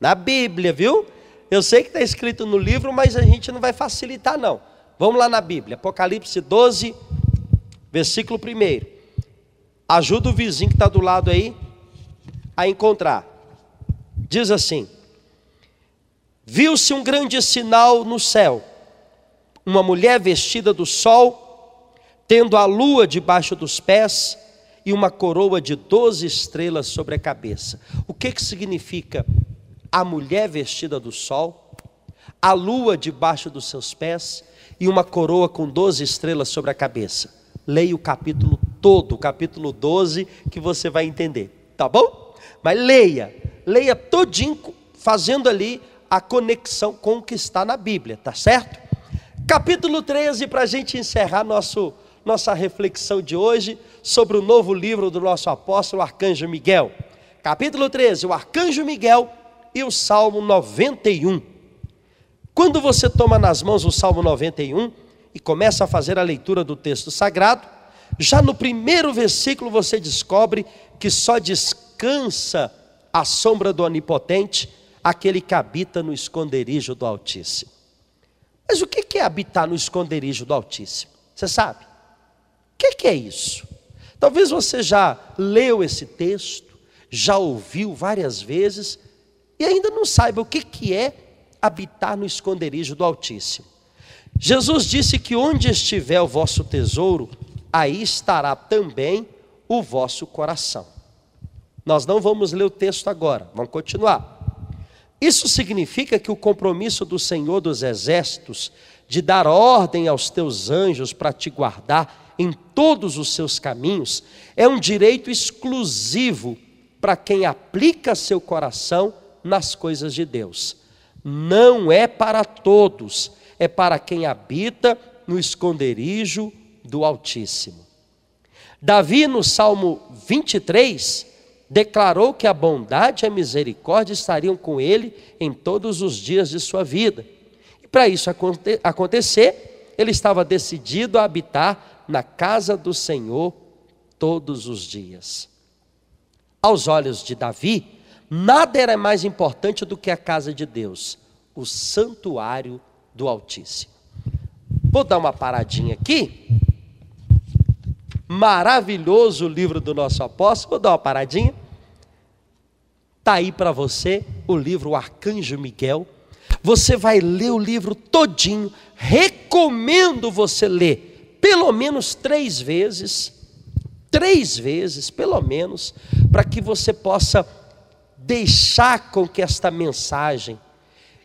Speaker 1: Na Bíblia, viu? Eu sei que está escrito no livro, mas a gente não vai facilitar, não. Vamos lá na Bíblia. Apocalipse 12, versículo 1. Ajuda o vizinho que está do lado aí a encontrar. Diz assim: Viu-se um grande sinal no céu uma mulher vestida do sol, tendo a lua debaixo dos pés e uma coroa de doze estrelas sobre a cabeça. O que, que significa a mulher vestida do sol, a lua debaixo dos seus pés e uma coroa com doze estrelas sobre a cabeça? Leia o capítulo todo, o capítulo 12, que você vai entender, tá bom? Mas leia, leia todinho, fazendo ali a conexão com o que está na Bíblia, tá certo? Capítulo 13, para a gente encerrar nosso, nossa reflexão de hoje sobre o novo livro do nosso apóstolo Arcanjo Miguel. Capítulo 13, o Arcanjo Miguel e o Salmo 91. Quando você toma nas mãos o Salmo 91 e começa a fazer a leitura do texto sagrado, já no primeiro versículo você descobre que só descansa a sombra do Onipotente aquele que habita no esconderijo do Altíssimo. Mas o que é habitar no esconderijo do Altíssimo? Você sabe? O que é isso? Talvez você já leu esse texto, já ouviu várias vezes e ainda não saiba o que é habitar no esconderijo do Altíssimo. Jesus disse que onde estiver o vosso tesouro, aí estará também o vosso coração. Nós não vamos ler o texto agora, vamos continuar. Isso significa que o compromisso do Senhor dos Exércitos de dar ordem aos teus anjos para te guardar em todos os seus caminhos é um direito exclusivo para quem aplica seu coração nas coisas de Deus. Não é para todos, é para quem habita no esconderijo do Altíssimo. Davi, no Salmo 23, declarou que a bondade e a misericórdia estariam com ele em todos os dias de sua vida. E para isso aconte acontecer, ele estava decidido a habitar na casa do Senhor todos os dias. Aos olhos de Davi, nada era mais importante do que a casa de Deus, o santuário do Altíssimo. Vou dar uma paradinha aqui. Maravilhoso livro do nosso apóstolo. Vou dar uma paradinha. Está aí para você o livro Arcanjo Miguel. Você vai ler o livro todinho. Recomendo você ler pelo menos três vezes. Três vezes, pelo menos, para que você possa deixar com que esta mensagem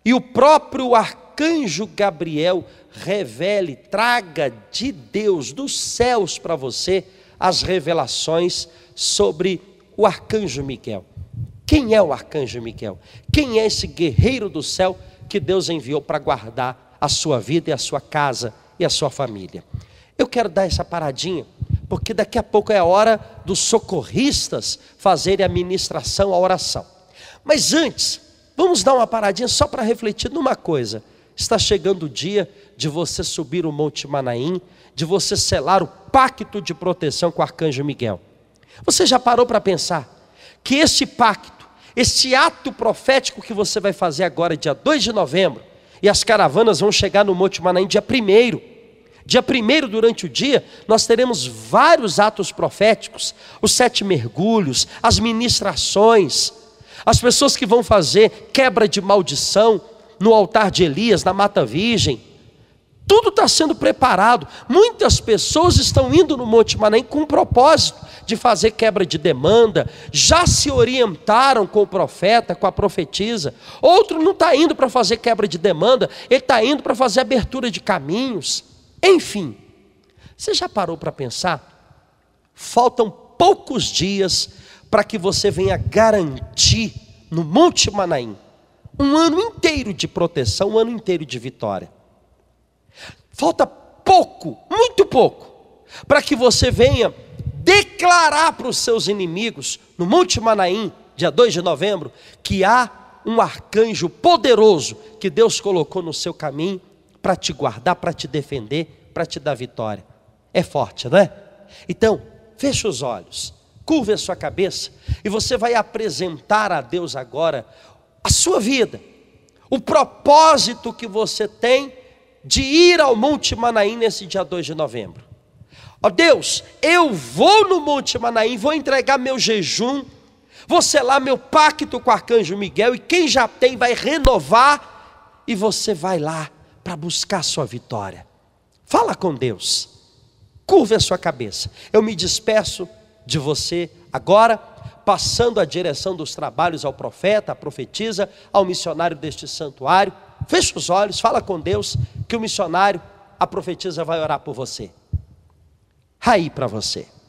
Speaker 1: e o próprio arcanjo Gabriel revele, traga de Deus, dos céus para você, as revelações sobre o arcanjo Miguel. Quem é o arcanjo Miguel? Quem é esse guerreiro do céu que Deus enviou para guardar a sua vida e a sua casa e a sua família? Eu quero dar essa paradinha, porque daqui a pouco é a hora dos socorristas fazerem a ministração, a oração. Mas antes, vamos dar uma paradinha só para refletir numa coisa. Está chegando o dia de você subir o Monte Manaim, de você selar o pacto de proteção com o arcanjo Miguel. Você já parou para pensar que esse pacto, esse ato profético que você vai fazer agora, dia 2 de novembro, e as caravanas vão chegar no Monte Manaim dia 1 Dia 1 durante o dia, nós teremos vários atos proféticos, os sete mergulhos, as ministrações, as pessoas que vão fazer quebra de maldição no altar de Elias, na Mata Virgem. Tudo está sendo preparado. Muitas pessoas estão indo no Monte Manaim com um propósito de fazer quebra de demanda, já se orientaram com o profeta, com a profetisa. Outro não está indo para fazer quebra de demanda, ele está indo para fazer abertura de caminhos. Enfim, você já parou para pensar? Faltam poucos dias para que você venha garantir no Monte Manaim um ano inteiro de proteção, um ano inteiro de vitória. Falta pouco, muito pouco, para que você venha declarar para os seus inimigos, no Monte Manaim, dia 2 de novembro, que há um arcanjo poderoso que Deus colocou no seu caminho para te guardar, para te defender, para te dar vitória. É forte, não é? Então, feche os olhos, curva a sua cabeça e você vai apresentar a Deus agora a sua vida, o propósito que você tem de ir ao Monte Manaim nesse dia 2 de novembro. Ó oh, Deus, eu vou no Monte Manaim, vou entregar meu jejum, vou selar meu pacto com o arcanjo Miguel, e quem já tem vai renovar, e você vai lá para buscar a sua vitória. Fala com Deus, curva a sua cabeça. Eu me despeço de você agora, passando a direção dos trabalhos ao profeta, à profetisa, ao missionário deste santuário. Feche os olhos, fala com Deus, que o missionário, a profetisa vai orar por você aí para você.